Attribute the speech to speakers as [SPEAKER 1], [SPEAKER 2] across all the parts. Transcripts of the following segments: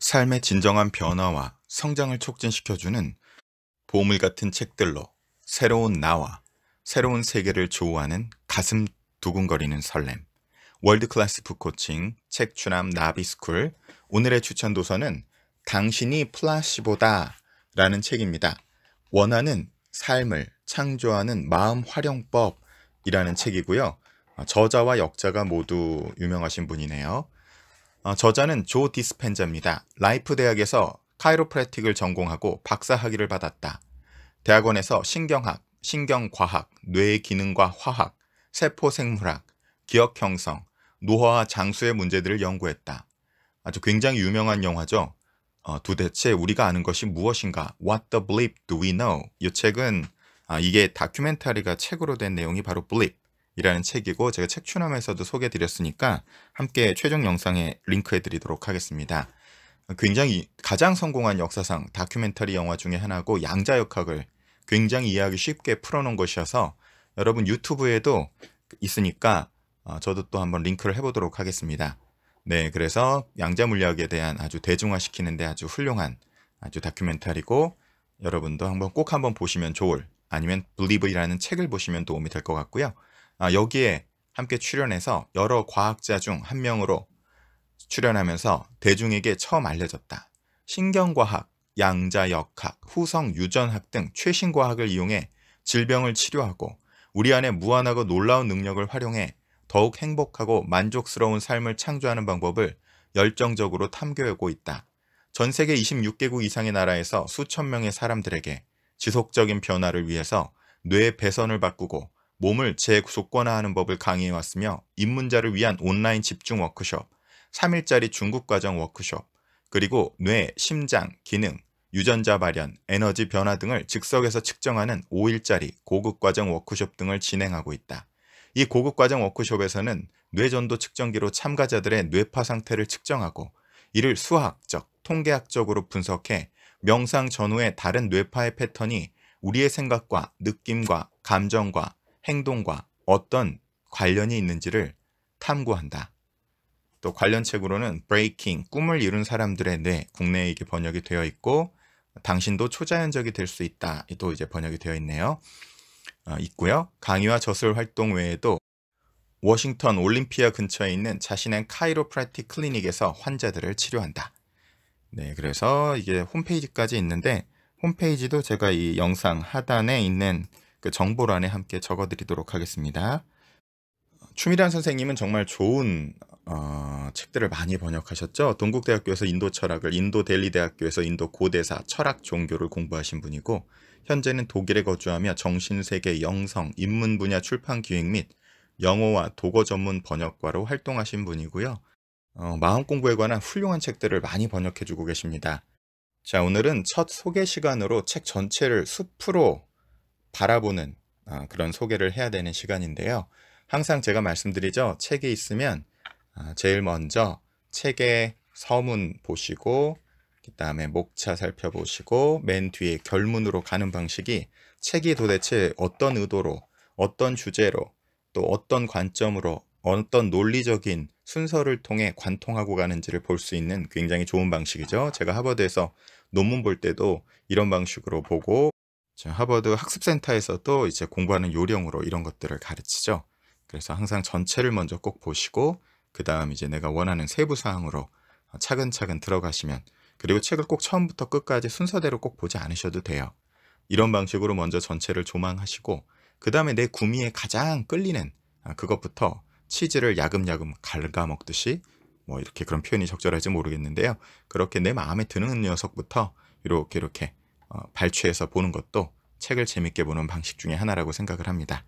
[SPEAKER 1] 삶의 진정한 변화와 성장을 촉진시켜주는 보물 같은 책들로 새로운 나와 새로운 세계를 조우하는 가슴 두근거리는 설렘. 월드클래스 북코칭, 책추남 나비스쿨. 오늘의 추천 도서는 당신이 플라시보다 라는 책입니다. 원하는 삶을 창조하는 마음 활용법이라는 책이고요. 저자와 역자가 모두 유명하신 분이네요. 어, 저자는 조 디스펜자입니다. 라이프 대학에서 카이로프레틱을 전공하고 박사 학위를 받았다. 대학원에서 신경학, 신경과학, 뇌 기능과 화학, 세포생물학, 기억 형성, 노화와 장수의 문제들을 연구했다. 아주 굉장히 유명한 영화죠. 어, 도대체 우리가 아는 것이 무엇인가? What the bleep do we know? 이 책은 아, 이게 다큐멘터리가 책으로 된 내용이 바로 b l e p 이라는 책이고 제가 책 추남에서도 소개드렸으니까 해 함께 최종 영상에 링크해드리도록 하겠습니다. 굉장히 가장 성공한 역사상 다큐멘터리 영화 중에 하나고 양자역학을 굉장히 이해하기 쉽게 풀어놓은 것이어서 여러분 유튜브에도 있으니까 어, 저도 또 한번 링크를 해보도록 하겠습니다. 네, 그래서 양자물리학에 대한 아주 대중화시키는데 아주 훌륭한 아주 다큐멘터리고 여러분도 한번 꼭 한번 보시면 좋을 아니면 Believe이라는 책을 보시면 도움이 될 것 같고요. 아, 여기에 함께 출연해서 여러 과학자 중 한 명으로 출연하면서 대중에게 처음 알려졌다. 신경과학, 양자역학, 후성유전학 등 최신 과학을 이용해 질병을 치료하고 우리 안에 무한하고 놀라운 능력을 활용해 더욱 행복하고 만족스러운 삶을 창조하는 방법을 열정적으로 탐구하고 있다. 전 세계 26개국 이상의 나라에서 수천 명의 사람들에게 지속적인 변화를 위해서 뇌 배선을 바꾸고 몸을 재구속권화하는 법을 강의해왔으며 입문자를 위한 온라인 집중 워크숍, 3일짜리 중국 과정 워크숍, 그리고 뇌, 심장, 기능, 유전자 발현, 에너지 변화 등을 즉석에서 측정하는 5일짜리 고급 과정 워크숍 등을 진행하고 있다. 이 고급 과정 워크숍에서는 뇌전도 측정기로 참가자들의 뇌파 상태를 측정하고 이를 수학적, 통계학적으로 분석해 명상 전후의 다른 뇌파의 패턴이 우리의 생각과 느낌과 감정과 행동과 어떤 관련이 있는지를 탐구한다. 또 관련 책으로는 브레이킹, 꿈을 이룬 사람들의 뇌, 국내에 이게 번역이 되어 있고 당신도 초자연적이 될 수 있다. 또 이제 번역이 되어 있네요. 어, 있고요. 강의와 저술 활동 외에도 워싱턴 올림피아 근처에 있는 자신의 카이로프라틱 클리닉에서 환자들을 치료한다. 네, 그래서 이게 홈페이지까지 있는데 홈페이지도 제가 이 영상 하단에 있는 그 정보란에 함께 적어드리도록 하겠습니다. 추미란 선생님은 정말 좋은 어, 책들을 많이 번역하셨죠. 동국대학교에서 인도 철학을, 인도 델리 대학교에서 인도 고대사, 철학 종교를 공부하신 분이고 현재는 독일에 거주하며 정신세계, 영성, 인문 분야 출판 기획 및 영어와 독어 전문 번역과로 활동하신 분이고요. 어, 마음 공부에 관한 훌륭한 책들을 많이 번역해주고 계십니다. 자, 오늘은 첫 소개 시간으로 책 전체를 숲으로 바라보는 아, 그런 소개를 해야 되는 시간인데요. 항상 제가 말씀드리죠. 책이 있으면 아, 제일 먼저 책의 서문 보시고 그 다음에 목차 살펴보시고 맨 뒤에 결문으로 가는 방식이 책이 도대체 어떤 의도로 어떤 주제로 또 어떤 관점으로 어떤 논리적인 순서를 통해 관통하고 가는지를 볼 수 있는 굉장히 좋은 방식이죠. 제가 하버드에서 논문 볼 때도 이런 방식으로 보고 하버드 학습센터에서도 이제 공부하는 요령으로 이런 것들을 가르치죠. 그래서 항상 전체를 먼저 꼭 보시고 그 다음 이제 내가 원하는 세부 사항으로 차근차근 들어가시면 그리고 책을 꼭 처음부터 끝까지 순서대로 꼭 보지 않으셔도 돼요. 이런 방식으로 먼저 전체를 조망하시고 그 다음에 내 구미에 가장 끌리는 아, 그것부터 치즈를 야금야금 갉아먹듯이 뭐 이렇게 그런 표현이 적절할지 모르겠는데요. 그렇게 내 마음에 드는 녀석부터 이렇게 이렇게 어, 발췌해서 보는 것도 책을 재밌게 보는 방식 중의 하나라고 생각을 합니다.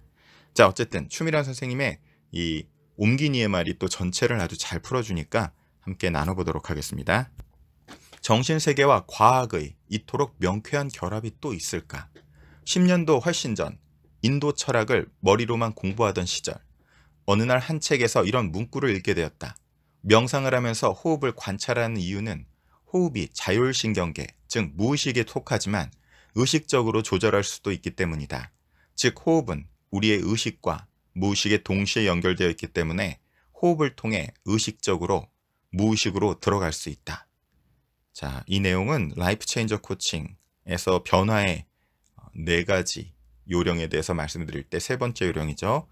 [SPEAKER 1] 자, 어쨌든 춤이란 선생님의 이 옮기니의 말이 또 전체를 아주 잘 풀어주니까 함께 나눠보도록 하겠습니다. 정신세계와 과학의 이토록 명쾌한 결합이 또 있을까? 10년도 훨씬 전 인도 철학을 머리로만 공부하던 시절 어느 날 한 책에서 이런 문구를 읽게 되었다. 명상을 하면서 호흡을 관찰하는 이유는 호흡이 자율신경계, 즉 무의식에 속하지만 의식적으로 조절할 수도 있기 때문이다. 즉 호흡은 우리의 의식과 무의식에 동시에 연결되어 있기 때문에 호흡을 통해 의식적으로 무의식으로 들어갈 수 있다. 자, 이 내용은 라이프 체인저 코칭에서 변화의 어, 네 가지 요령에 대해서 말씀드릴 때 세 번째 요령이죠.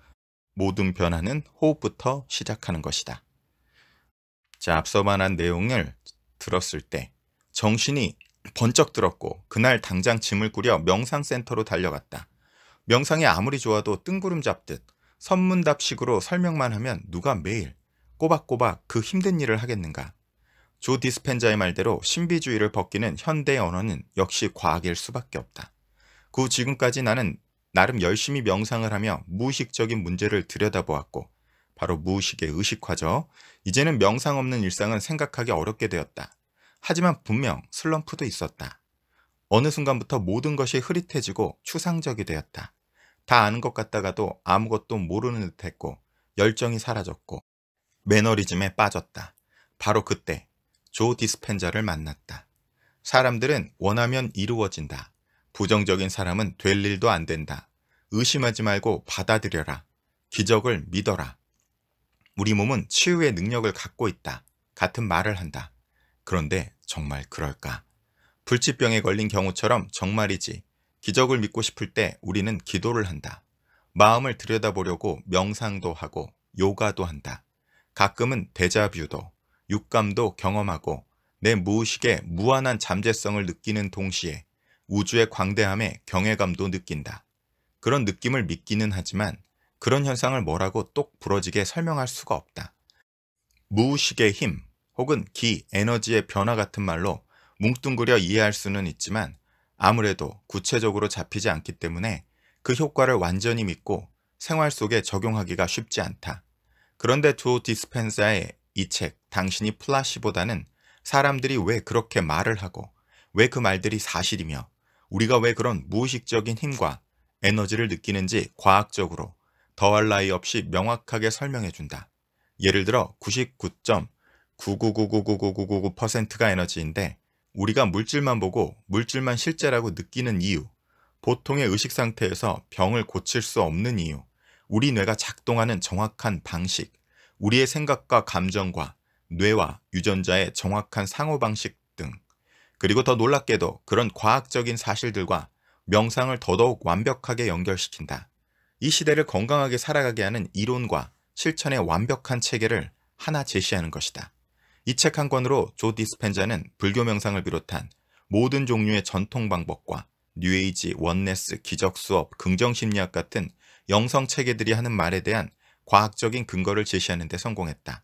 [SPEAKER 1] 모든 변화는 호흡부터 시작하는 것이다. 자, 앞서 말한 내용을 들었을 때 정신이 번쩍 들었고 그날 당장 짐을 꾸려 명상센터로 달려갔다. 명상이 아무리 좋아도 뜬구름 잡듯 선문답식으로 설명만 하면 누가 매일 꼬박꼬박 그 힘든 일을 하겠는가. 조 디스펜자의 말대로 신비주의를 벗기는 현대 언어는 역시 과학일 수밖에 없다. 그 후 지금까지 나는 나름 열심히 명상을 하며 무의식적인 문제를 들여다보았고 바로 무의식의 의식화죠. 이제는 명상 없는 일상은 생각하기 어렵게 되었다. 하지만 분명 슬럼프도 있었다. 어느 순간부터 모든 것이 흐릿해지고 추상적이 되었다. 다 아는 것 같다가도 아무것도 모르는 듯했고 열정이 사라졌고 매너리즘에 빠졌다. 바로 그때 조 디스펜자를 만났다. 사람들은 원하면 이루어진다. 부정적인 사람은 될 일도 안 된다. 의심하지 말고 받아들여라. 기적을 믿어라. 우리 몸은 치유의 능력을 갖고 있다. 같은 말을 한다. 그런데 정말 그럴까? 불치병에 걸린 경우처럼 정말이지 기적을 믿고 싶을 때 우리는 기도를 한다. 마음을 들여다보려고 명상도 하고 요가도 한다. 가끔은 대자뷰도 육감도 경험하고 내 무의식에 무한한 잠재성을 느끼는 동시에 우주의 광대함에 경외감도 느낀다. 그런 느낌을 믿기는 하지만 그런 현상을 뭐라고 똑 부러지게 설명할 수가 없다. 무의식의 힘, 혹은 기, 에너지의 변화 같은 말로 뭉뚱그려 이해할 수는 있지만 아무래도 구체적으로 잡히지 않기 때문에 그 효과를 완전히 믿고 생활 속에 적용하기가 쉽지 않다. 그런데 두 디스펜사의 이 책 당신이 플라시보다는 사람들이 왜 그렇게 말을 하고 왜 그 말들이 사실이며 우리가 왜 그런 무의식적인 힘과 에너지를 느끼는지 과학적으로 더할 나위 없이 명확하게 설명해준다. 예를 들어 99. 99999999%가 에너지인데 우리가 물질만 보고 물질만 실제라고 느끼는 이유, 보통의 의식 상태에서 병을 고칠 수 없는 이유, 우리 뇌가 작동하는 정확한 방식, 우리의 생각과 감정과 뇌와 유전자의 정확한 상호방식 등 그리고 더 놀랍게도 그런 과학적인 사실들과 명상을 더더욱 완벽하게 연결시킨다. 이 시대를 건강하게 살아가게 하는 이론과 실천의 완벽한 체계를 하나 제시하는 것이다. 이책한 권으로 조 디스펜자는 불교 명상을 비롯한 모든 종류의 전통 방법과 뉴에이지, 원네스, 기적 수업, 긍정 심리학 같은 영성 체계들이 하는 말에 대한 과학적인 근거를 제시하는 데 성공했다.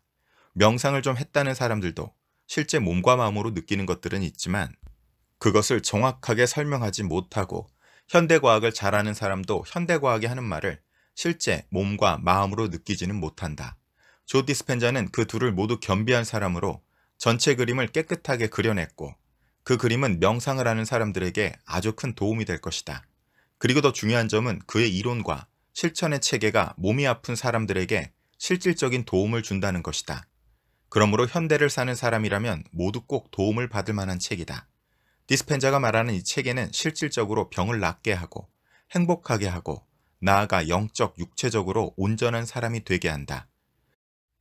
[SPEAKER 1] 명상을 좀 했다는 사람들도 실제 몸과 마음으로 느끼는 것들은 있지만 그것을 정확하게 설명하지 못하고 현대과학을 잘하는 사람도 현대과학이 하는 말을 실제 몸과 마음으로 느끼지는 못한다. 조 디스펜자는 그 둘을 모두 겸비한 사람으로 전체 그림을 깨끗하게 그려냈고 그 그림은 명상을 하는 사람들에게 아주 큰 도움이 될 것이다. 그리고 더 중요한 점은 그의 이론과 실천의 체계가 몸이 아픈 사람들에게 실질적인 도움을 준다는 것이다. 그러므로 현대를 사는 사람이라면 모두 꼭 도움을 받을 만한 책이다. 디스펜자가 말하는 이 책에는 실질적으로 병을 낫게 하고 행복하게 하고 나아가 영적, 육체적으로 온전한 사람이 되게 한다.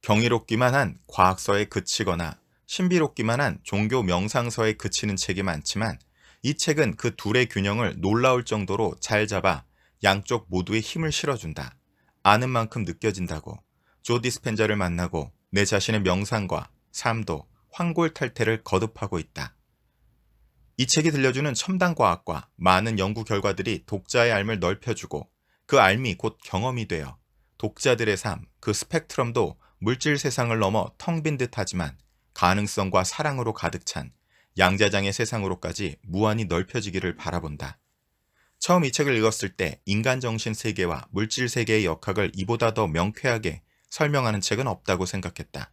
[SPEAKER 1] 경이롭기만 한 과학서에 그치거나 신비롭기만 한 종교 명상서에 그치는 책이 많지만 이 책은 그 둘의 균형을 놀라울 정도로 잘 잡아 양쪽 모두의 힘을 실어준다. 아는 만큼 느껴진다고 조 디스펜자를 만나고 내 자신의 명상과 삶도 황골탈태를 거듭하고 있다. 이 책이 들려주는 첨단 과학과 많은 연구 결과들이 독자의 알을 넓혀주고 그 알미 곧 경험이 되어 독자들의 삶, 그 스펙트럼도 물질 세상을 넘어 텅 빈 듯하지만 가능성과 사랑으로 가득 찬 양자장의 세상으로까지 무한히 넓혀지기를 바라본다. 처음 이 책을 읽었을 때 인간 정신 세계와 물질 세계의 역학을 이보다 더 명쾌하게 설명하는 책은 없다고 생각했다.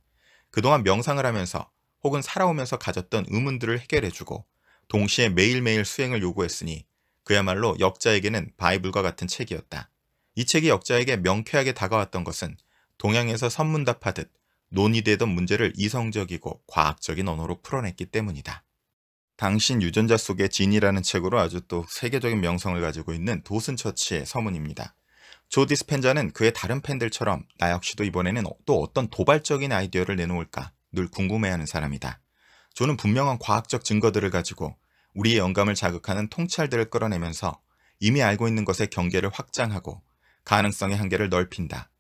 [SPEAKER 1] 그동안 명상을 하면서 혹은 살아오면서 가졌던 의문들을 해결해주고 동시에 매일매일 수행을 요구했으니 그야말로 역자에게는 바이블과 같은 책이었다. 이 책이 역자에게 명쾌하게 다가왔던 것은 동양에서 선문답하듯 논의되던 문제를 이성적이고 과학적인 언어로 풀어냈기 때문이다. 당신 유전자 속의 진이라는 책으로 아주 또 세계적인 명성을 가지고 있는 도슨 처치의 서문입니다. 조 디스펜자는 그의 다른 팬들처럼 나 역시도 이번에는 또 어떤 도발적인 아이디어를 내놓을까 늘 궁금해하는 사람이다. 조는 분명한 과학적 증거들을 가지고 우리의 영감을 자극하는 통찰들을 끌어내면서 이미 알고 있는 것의 경계를 확장하고 가능성의 한계를 넓힌다.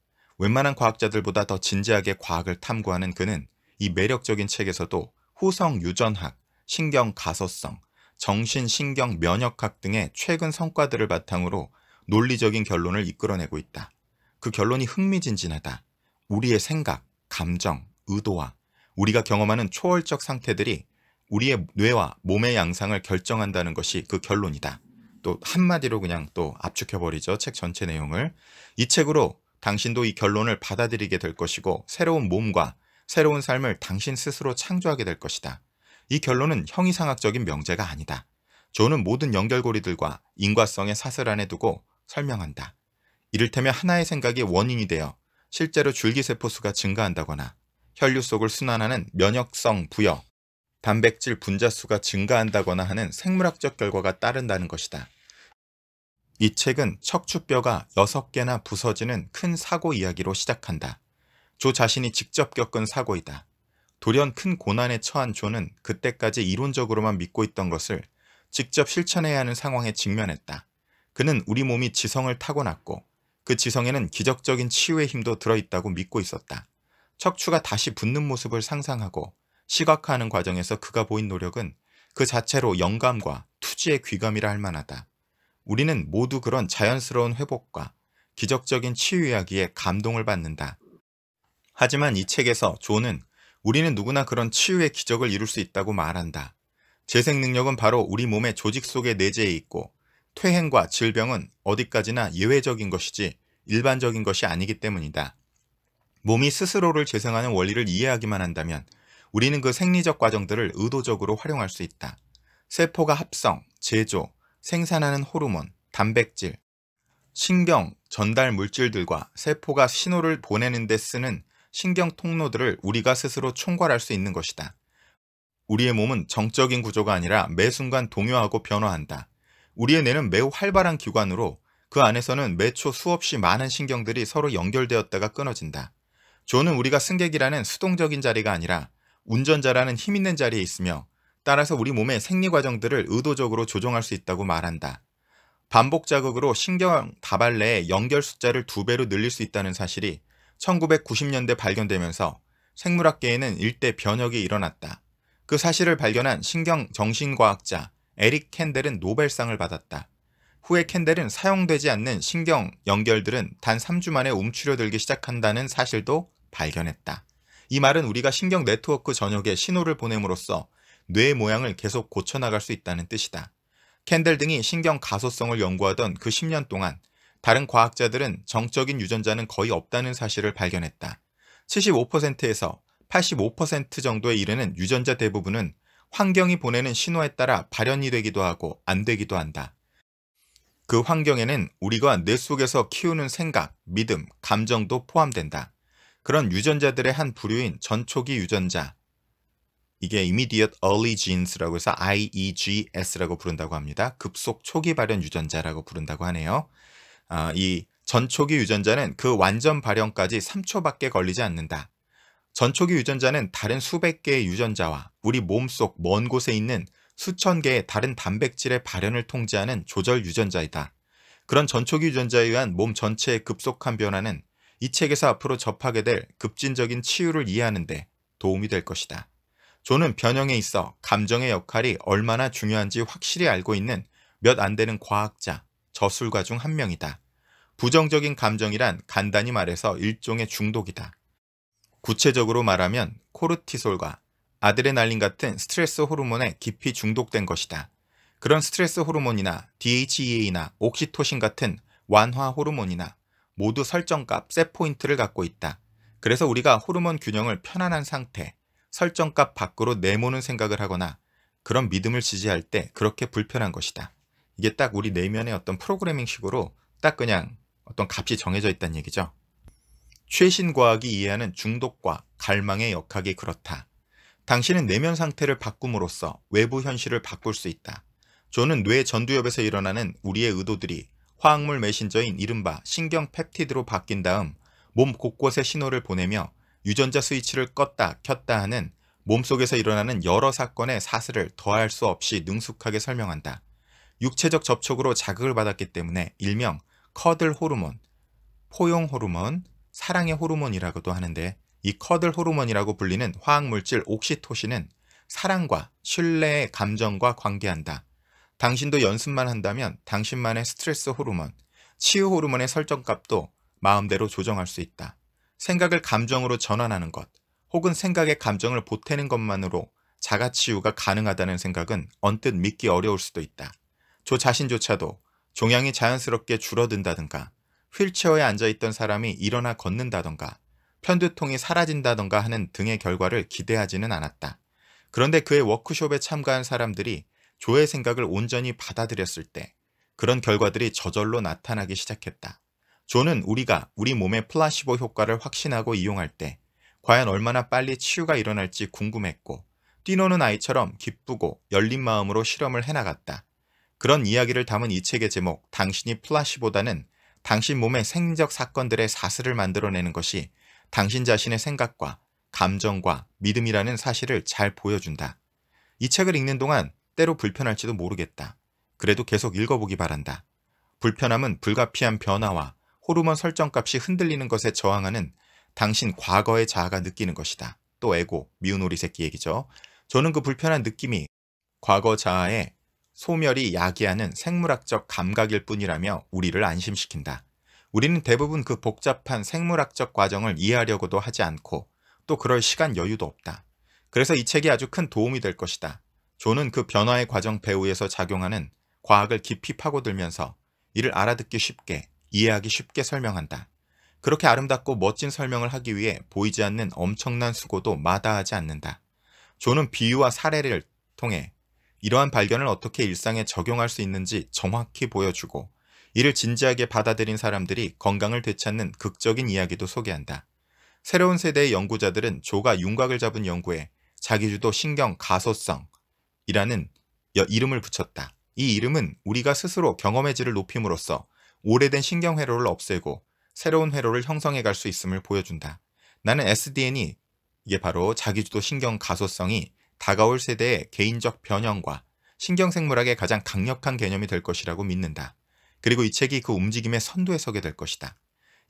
[SPEAKER 1] 웬만한 과학자들보다 더 진지하게 과학을 탐구하는 그는 이 매력적인 책에서도 후성 유전학, 신경 가소성, 정신 신경 면역학 등의 최근 성과들을 바탕으로 논리적인 결론을 이끌어내고 있다. 그 결론이 흥미진진하다. 우리의 생각, 감정, 의도와 우리가 경험하는 초월적 상태들이 우리의 뇌와 몸의 양상을 결정한다는 것이 그 결론이다. 또 한마디로 그냥 또 압축해버리죠. 책 전체 내용을. 이 책으로 당신도 이 결론을 받아들이게 될 것이고 새로운 몸과 새로운 삶을 당신 스스로 창조하게 될 것이다. 이 결론은 형이상학적인 명제가 아니다. 존은 모든 연결고리들과 인과성의 사슬 안에 두고 설명한다. 이를테면 하나의 생각이 원인이 되어 실제로 줄기세포수가 증가한다거나 혈류 속을 순환하는 면역성 부여, 단백질 분자수가 증가한다거나 하는 생물학적 결과가 따른다는 것이다. 이 책은 척추뼈가 6개나 부서지는 큰 사고 이야기로 시작한다. 조 자신이 직접 겪은 사고이다. 돌연 큰 고난에 처한 조는 그때까지 이론적으로만 믿고 있던 것을 직접 실천해야 하는 상황에 직면했다. 그는 우리 몸이 지성을 타고났고 그 지성에는 기적적인 치유의 힘도 들어있다고 믿고 있었다. 척추가 다시 붙는 모습을 상상하고 시각화하는 과정에서 그가 보인 노력은 그 자체로 영감과 투지의 귀감이라 할 만하다. 우리는 모두 그런 자연스러운 회복과 기적적인 치유 이야기에 감동을 받는다. 하지만 이 책에서 존은 우리는 누구나 그런 치유의 기적을 이룰 수 있다고 말한다. 재생 능력은 바로 우리 몸의 조직 속에 내재해 있고 퇴행과 질병은 어디까지나 예외적인 것이지 일반적인 것이 아니기 때문이다. 몸이 스스로를 재생하는 원리를 이해하기만 한다면 우리는 그 생리적 과정들을 의도적으로 활용할 수 있다. 세포가 합성, 제조, 생산하는 호르몬, 단백질, 신경, 전달 물질들과 세포가 신호를 보내는 데 쓰는 신경 통로들을 우리가 스스로 총괄할 수 있는 것이다. 우리의 몸은 정적인 구조가 아니라 매 순간 동요하고 변화한다. 우리의 뇌는 매우 활발한 기관으로 그 안에서는 매초 수없이 많은 신경들이 서로 연결되었다가 끊어진다. 존은 우리가 승객이라는 수동적인 자리가 아니라 운전자라는 힘있는 자리에 있으며 따라서 우리 몸의 생리 과정들을 의도적으로 조정할 수 있다고 말한다. 반복 자극으로 신경 다발내에 연결 숫자를 두 배로 늘릴 수 있다는 사실이 1990년대 발견되면서 생물학계에는 일대 변혁이 일어났다. 그 사실을 발견한 신경 정신과학자 에릭 캔델은 노벨상을 받았다. 후에 캔델은 사용되지 않는 신경 연결들은 단 3주 만에 움츠려들기 시작한다는 사실도 발견했다. 이 말은 우리가 신경 네트워크 전역에 신호를 보냄으로써 뇌 모양을 계속 고쳐나갈 수 있다는 뜻이다. 캔들 등이 신경 가소성을 연구하던 그 10년 동안 다른 과학자들은 정적인 유전자는 거의 없다는 사실을 발견했다. 75%에서 85% 정도에 이르는 유전자 대부분은 환경이 보내는 신호에 따라 발현이 되기도 하고 안 되기도 한다. 그 환경에는 우리가 뇌 속에서 키우는 생각, 믿음, 감정도 포함된다. 그런 유전자들의 한 부류인 전초기 유전자, 이게 immediate early genes라고 해서 IEGS라고 부른다고 합니다. 급속 초기 발현 유전자라고 부른다고 하네요. 어, 이 전초기 유전자는 그 완전 발현까지 3초밖에 걸리지 않는다. 전초기 유전자는 다른 수백 개의 유전자와 우리 몸 속 먼 곳에 있는 수천 개의 다른 단백질의 발현을 통제하는 조절 유전자이다. 그런 전초기 유전자에 의한 몸 전체의 급속한 변화는 이 책에서 앞으로 접하게 될 급진적인 치유를 이해하는 데 도움이 될 것이다. 존은 변형에 있어 감정의 역할이 얼마나 중요한지 확실히 알고 있는 몇 안 되는 과학자, 저술가 중 한 명이다. 부정적인 감정이란 간단히 말해서 일종의 중독이다. 구체적으로 말하면 코르티솔과 아드레날린 같은 스트레스 호르몬에 깊이 중독된 것이다. 그런 스트레스 호르몬이나 DHEA나 옥시토신 같은 완화 호르몬이나 모두 설정값 세포인트를 갖고 있다. 그래서 우리가 호르몬 균형을 편안한 상태, 설정값 밖으로 내모는 생각을 하거나 그런 믿음을 지지할 때 그렇게 불편한 것이다. 이게 딱 우리 내면의 어떤 프로그래밍식으로 딱 그냥 어떤 값이 정해져 있다는 얘기죠. 최신 과학이 이해하는 중독과 갈망의 역학이 그렇다. 당신은 내면 상태를 바꿈으로써 외부 현실을 바꿀 수 있다. 존은 뇌 전두엽에서 일어나는 우리의 의도들이 화학물 메신저인 이른바 신경 펩티드로 바뀐 다음 몸 곳곳에 신호를 보내며 유전자 스위치를 껐다 켰다 하는 몸속에서 일어나는 여러 사건의 사슬을 더할 수 없이 능숙하게 설명한다. 육체적 접촉으로 자극을 받았기 때문에 일명 커들 호르몬, 포용 호르몬, 사랑의 호르몬이라고도 하는데 이 커들 호르몬이라고 불리는 화학물질 옥시토신은 사랑과 신뢰의 감정과 관계한다. 당신도 연습만 한다면 당신만의 스트레스 호르몬, 치유 호르몬의 설정값도 마음대로 조정할 수 있다. 생각을 감정으로 전환하는 것 혹은 생각의 감정을 보태는 것만으로 자가치유가 가능하다는 생각은 언뜻 믿기 어려울 수도 있다. 저 자신조차도 종양이 자연스럽게 줄어든다든가 휠체어에 앉아있던 사람이 일어나 걷는다던가 편두통이 사라진다던가 하는 등의 결과를 기대하지는 않았다. 그런데 그의 워크숍에 참가한 사람들이 조의 생각을 온전히 받아들였을 때 그런 결과들이 저절로 나타나기 시작했다. 존은 우리가 우리 몸의 플라시보 효과를 확신하고 이용할 때 과연 얼마나 빨리 치유가 일어날지 궁금했고 뛰노는 아이처럼 기쁘고 열린 마음으로 실험을 해나갔다. 그런 이야기를 담은 이 책의 제목 당신이 플라시보다는 당신 몸의 생적 리 사건들의 사슬을 만들어내는 것이 당신 자신의 생각과 감정과 믿음이라는 사실을 잘 보여준다. 이 책을 읽는 동안 때로 불편할지도 모르겠다. 그래도 계속 읽어보기 바란다. 불편함은 불가피한 변화와 호르몬 설정값이 흔들리는 것에 저항하는 당신 과거의 자아가 느끼는 것이다. 또 에고, 미운 오리 새끼 얘기죠. 저는 그 불편한 느낌이 과거 자아의 소멸이 야기하는 생물학적 감각일 뿐이라며 우리를 안심시킨다. 우리는 대부분 그 복잡한 생물학적 과정을 이해하려고도 하지 않고 또 그럴 시간 여유도 없다. 그래서 이 책이 아주 큰 도움이 될 것이다. 조는 그 변화의 과정 배후에서 작용하는 과학을 깊이 파고들면서 이를 알아듣기 쉽게 이해하기 쉽게 설명한다. 그렇게 아름답고 멋진 설명을 하기 위해 보이지 않는 엄청난 수고도 마다하지 않는다. 존은 비유와 사례를 통해 이러한 발견을 어떻게 일상에 적용할 수 있는지 정확히 보여주고 이를 진지하게 받아들인 사람들이 건강을 되찾는 극적인 이야기도 소개한다. 새로운 세대의 연구자들은 조가 윤곽을 잡은 연구에 자기주도 신경 가소성이라는 이름을 붙였다. 이 이름은 우리가 스스로 경험의 질을 높임으로써 오래된 신경회로를 없애고 새로운 회로를 형성해 갈 수 있음을 보여준다. 나는 SDN이 이게 바로 자기주도 신경 가소성이 다가올 세대의 개인적 변형과 신경생물학의 가장 강력한 개념이 될 것이라고 믿는다. 그리고 이 책이 그 움직임의 선두에 서게 될 것이다.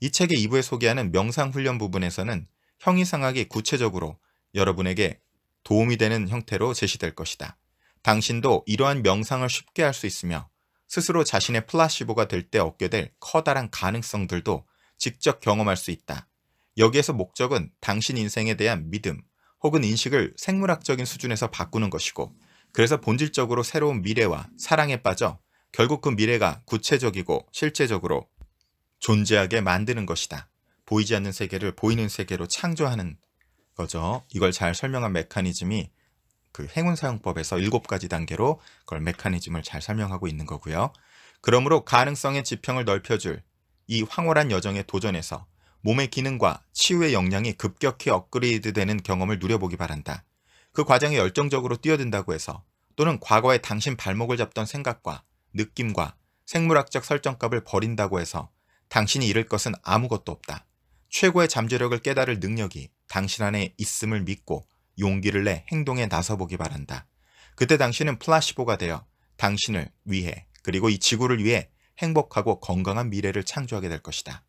[SPEAKER 1] 이 책의 2부에 소개하는 명상훈련 부분에서는 형이상학이 구체적으로 여러분에게 도움이 되는 형태로 제시될 것이다. 당신도 이러한 명상을 쉽게 할 수 있으며 스스로 자신의 플라시보가 될 때 얻게 될 커다란 가능성들도 직접 경험할 수 있다. 여기에서 목적은 당신 인생에 대한 믿음 혹은 인식을 생물학적인 수준에서 바꾸는 것이고 그래서 본질적으로 새로운 미래와 사랑에 빠져 결국 그 미래가 구체적이고 실제적으로 존재하게 만드는 것이다. 보이지 않는 세계를 보이는 세계로 창조하는 거죠. 이걸 잘 설명한 메커니즘이 그 행운 사용법에서 일곱 가지 단계로 그걸 메커니즘을 잘 설명하고 있는 거고요. 그러므로 가능성의 지평을 넓혀줄 이 황홀한 여정에 도전해서 몸의 기능과 치유의 역량이 급격히 업그레이드되는 경험을 누려보기 바란다. 그 과정에 열정적으로 뛰어든다고 해서 또는 과거에 당신 발목을 잡던 생각과 느낌과 생물학적 설정값을 버린다고 해서 당신이 잃을 것은 아무것도 없다. 최고의 잠재력을 깨달을 능력이 당신 안에 있음을 믿고 용기를 내 행동에 나서보기 바란다. 그때 당신은 플라시보가 되어 당신을 위해 그리고 이 지구를 위해 행복하고 건강한 미래를 창조하게 될 것이다.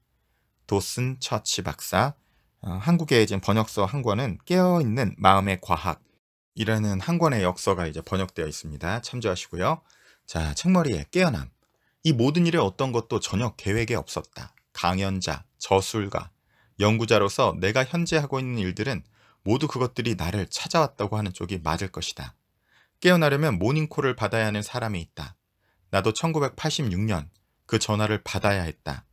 [SPEAKER 1] 도슨 처치 박사 어, 한국의 지금 번역서 한 권은 깨어있는 마음의 과학 이라는 한 권의 역서가 이제 번역되어 있습니다. 참조하시고요. 자, 책머리에 깨어남. 이 모든 일에 어떤 것도 전혀 계획에 없었다. 강연자, 저술가, 연구자로서 내가 현재 하고 있는 일들은 모두 그것들이 나를 찾아왔다고 하는 쪽이 맞을 것이다. 깨어나려면 모닝콜을 받아야 하는 사람이 있다. 나도 1986년 그 전화를 받아야 했다.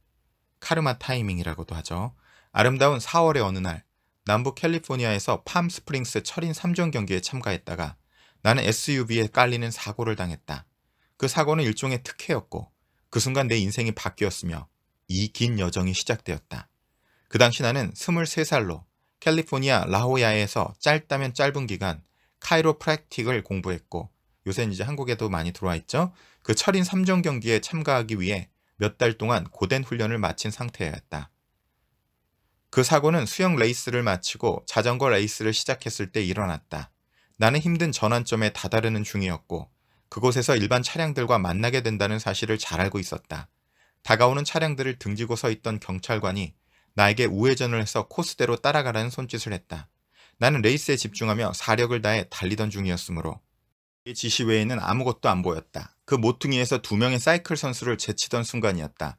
[SPEAKER 1] 카르마 타이밍이라고도 하죠. 아름다운 4월의 어느 날 남부 캘리포니아에서 팜스프링스 철인 3종 경기에 참가했다가 나는 SUV에 깔리는 사고를 당했다. 그 사고는 일종의 특혜였고 그 순간 내 인생이 바뀌었으며 이 긴 여정이 시작되었다. 그 당시 나는 23살로 캘리포니아 라호야에서 짧다면 짧은 기간 카이로프랙틱을 공부했고 요새는 이제 한국에도 많이 들어와 있죠. 그 철인 3종 경기에 참가하기 위해 몇 달 동안 고된 훈련을 마친 상태였다. 그 사고는 수영 레이스를 마치고 자전거 레이스를 시작했을 때 일어났다. 나는 힘든 전환점에 다다르는 중이었고 그곳에서 일반 차량들과 만나게 된다는 사실을 잘 알고 있었다. 다가오는 차량들을 등지고 서 있던 경찰관이 나에게 우회전을 해서 코스대로 따라가라는 손짓을 했다. 나는 레이스에 집중하며 사력을 다해 달리던 중이었으므로 이 지시 외에는 아무것도 안 보였다. 그 모퉁이에서 두 명의 사이클 선수를 제치던 순간이었다.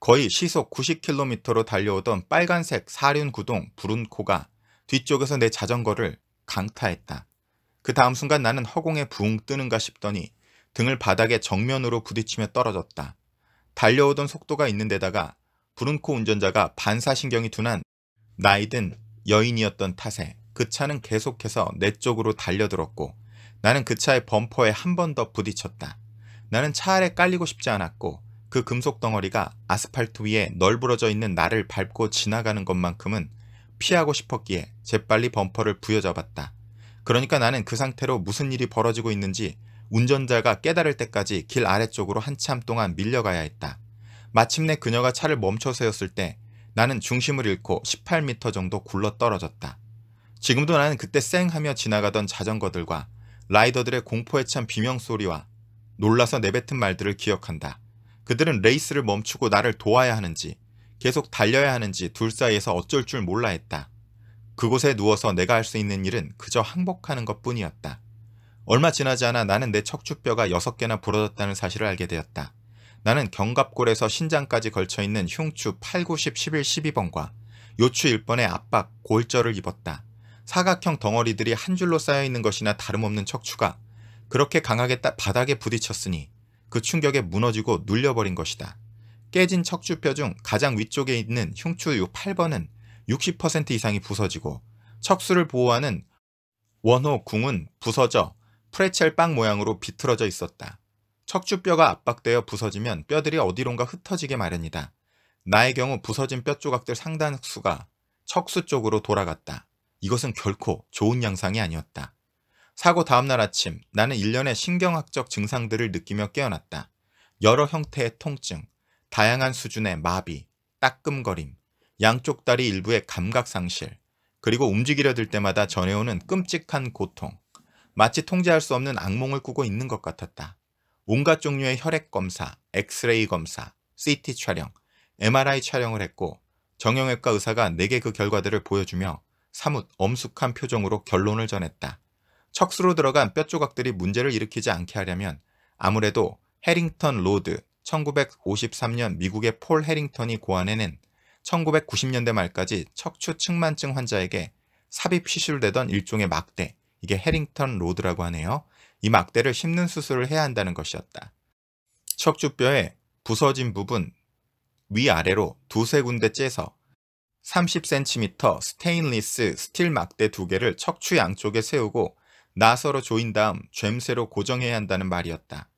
[SPEAKER 1] 거의 시속 90km로 달려오던 빨간색 사륜 구동 부룬 코가 뒤쪽에서 내 자전거를 강타했다. 그 다음 순간 나는 허공에 붕 뜨는가 싶더니 등을 바닥에 정면으로 부딪히며 떨어졌다. 달려오던 속도가 있는 데다가 브룬코 운전자가 반사신경이 둔한 나이든 여인이었던 탓에 그 차는 계속해서 내 쪽으로 달려들었고 나는 그 차의 범퍼에 한 번 더 부딪혔다. 나는 차 아래 깔리고 싶지 않았고 그 금속 덩어리가 아스팔트 위에 널브러져 있는 나를 밟고 지나가는 것만큼은 피하고 싶었기에 재빨리 범퍼를 부여잡았다. 그러니까 나는 그 상태로 무슨 일이 벌어지고 있는지 운전자가 깨달을 때까지 길 아래쪽으로 한참 동안 밀려가야 했다. 마침내 그녀가 차를 멈춰 세웠을 때 나는 중심을 잃고 18m 정도 굴러 떨어졌다. 지금도 나는 그때 쌩 하며 지나가던 자전거들과 라이더들의 공포에 찬 비명소리와 놀라서 내뱉은 말들을 기억한다. 그들은 레이스를 멈추고 나를 도와야 하는지 계속 달려야 하는지 둘 사이에서 어쩔 줄 몰라 했다. 그곳에 누워서 내가 할 수 있는 일은 그저 항복하는 것 뿐이었다. 얼마 지나지 않아 나는 내 척추뼈가 6개나 부러졌다는 사실을 알게 되었다. 나는 견갑골에서 신장까지 걸쳐 있는 흉추 8, 90, 11, 12번과 요추 1번의 압박, 골절을 입었다. 사각형 덩어리들이 한 줄로 쌓여 있는 것이나 다름없는 척추가 그렇게 강하게 바닥에 부딪혔으니 그 충격에 무너지고 눌려버린 것이다. 깨진 척추뼈 중 가장 위쪽에 있는 흉추 8번은 60% 이상이 부서지고 척수를 보호하는 원호 궁은 부서져 프레첼 빵 모양으로 비틀어져 있었다. 척추뼈가 압박되어 부서지면 뼈들이 어디론가 흩어지게 마련이다. 나의 경우 부서진 뼈 조각들 상당수가 척수 쪽으로 돌아갔다. 이것은 결코 좋은 양상이 아니었다. 사고 다음날 아침 나는 일련의 신경학적 증상들을 느끼며 깨어났다. 여러 형태의 통증, 다양한 수준의 마비, 따끔거림, 양쪽 다리 일부의 감각상실, 그리고 움직이려 들 때마다 전해오는 끔찍한 고통, 마치 통제할 수 없는 악몽을 꾸고 있는 것 같았다. 온갖 종류의 혈액 검사, 엑스레이 검사, CT 촬영, MRI 촬영을 했고 정형외과 의사가 내게 그 결과들을 보여주며 사뭇 엄숙한 표정으로 결론을 전했다. 척수로 들어간 뼈 조각들이 문제를 일으키지 않게 하려면 아무래도 해링턴 로드 1953년 미국의 폴 해링턴이 고안해낸 1990년대 말까지 척추 측만증 환자에게 삽입 시술되던 일종의 막대, 이게 해링턴 로드라고 하네요. 이 막대를 심는 수술을 해야 한다는 것이었다. 척추뼈의 부서진 부분 위아래로 두세 군데 째서 30cm 스테인리스 스틸 막대 두 개를 척추 양쪽에 세우고 나서로 조인 다음 젬새로 고정해야 한다는 말이었다.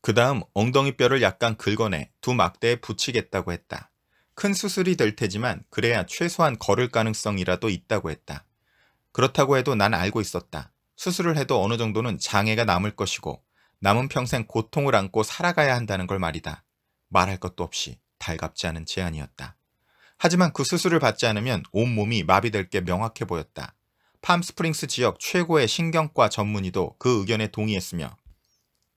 [SPEAKER 1] 그 다음 엉덩이뼈를 약간 긁어내 두 막대에 붙이겠다고 했다. 큰 수술이 될 테지만 그래야 최소한 걸을 가능성이라도 있다고 했다. 그렇다고 해도 난 알고 있었다. 수술을 해도 어느 정도는 장애가 남을 것이고 남은 평생 고통을 안고 살아가야 한다는 걸 말이다. 말할 것도 없이 달갑지 않은 제안이었다. 하지만 그 수술을 받지 않으면 온몸이 마비될 게 명확해 보였다. 팜스프링스 지역 최고의 신경과 전문의도 그 의견에 동의했으며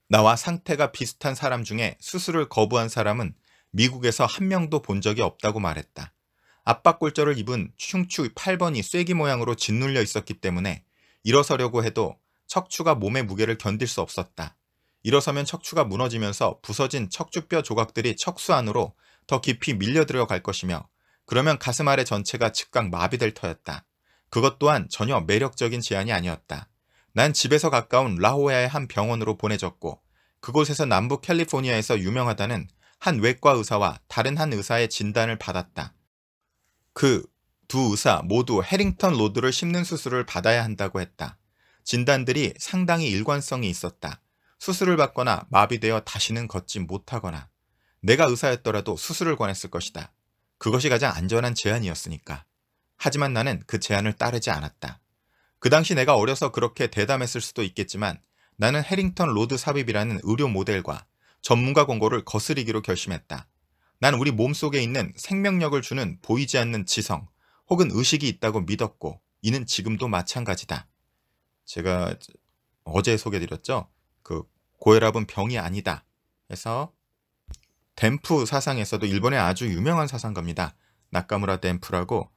[SPEAKER 1] 나와 상태가 비슷한 사람 중에 수술을 거부한 사람은 미국에서 한 명도 본 적이 없다고 말했다. 압박골절을 입은 흉추 8번이 쐐기 모양으로 짓눌려 있었기 때문에 일어서려고 해도 척추가 몸의 무게를 견딜 수 없었다. 일어서면 척추가 무너지면서 부서진 척추뼈 조각들이 척수 안으로 더 깊이 밀려 들어갈 것이며 그러면 가슴 아래 전체가 즉각 마비될 터였다. 그것 또한 전혀 매력적인 제안이 아니었다. 난 집에서 가까운 라호야의 한 병원으로 보내졌고 그곳에서 남부 캘리포니아에서 유명하다는 한 외과 의사와 다른 한 의사의 진단을 받았다. 그두 의사 모두 해링턴 로드를 심는 수술을 받아야 한다고 했다. 진단들이 상당히 일관성이 있었다. 수술을 받거나 마비되어 다시는 걷지 못하거나 내가 의사였더라도 수술을 권했을 것이다. 그것이 가장 안전한 제안이었으니까. 하지만 나는 그 제안을 따르지 않았다. 그 당시 내가 어려서 그렇게 대담했을 수도 있겠지만 나는 해링턴 로드 삽입이라는 의료 모델과 전문가 권고를 거스르기로 결심했다. 난 우리 몸속에 있는 생명력을 주는 보이지 않는 지성, 혹은 의식이 있다고 믿었고 이는 지금도 마찬가지다. 제가 어제 소개드렸죠. 그 고혈압은 병이 아니다. 해서 덴프 사상에서도 일본의 아주 유명한 사상가입니다. 나카무라 덴프라고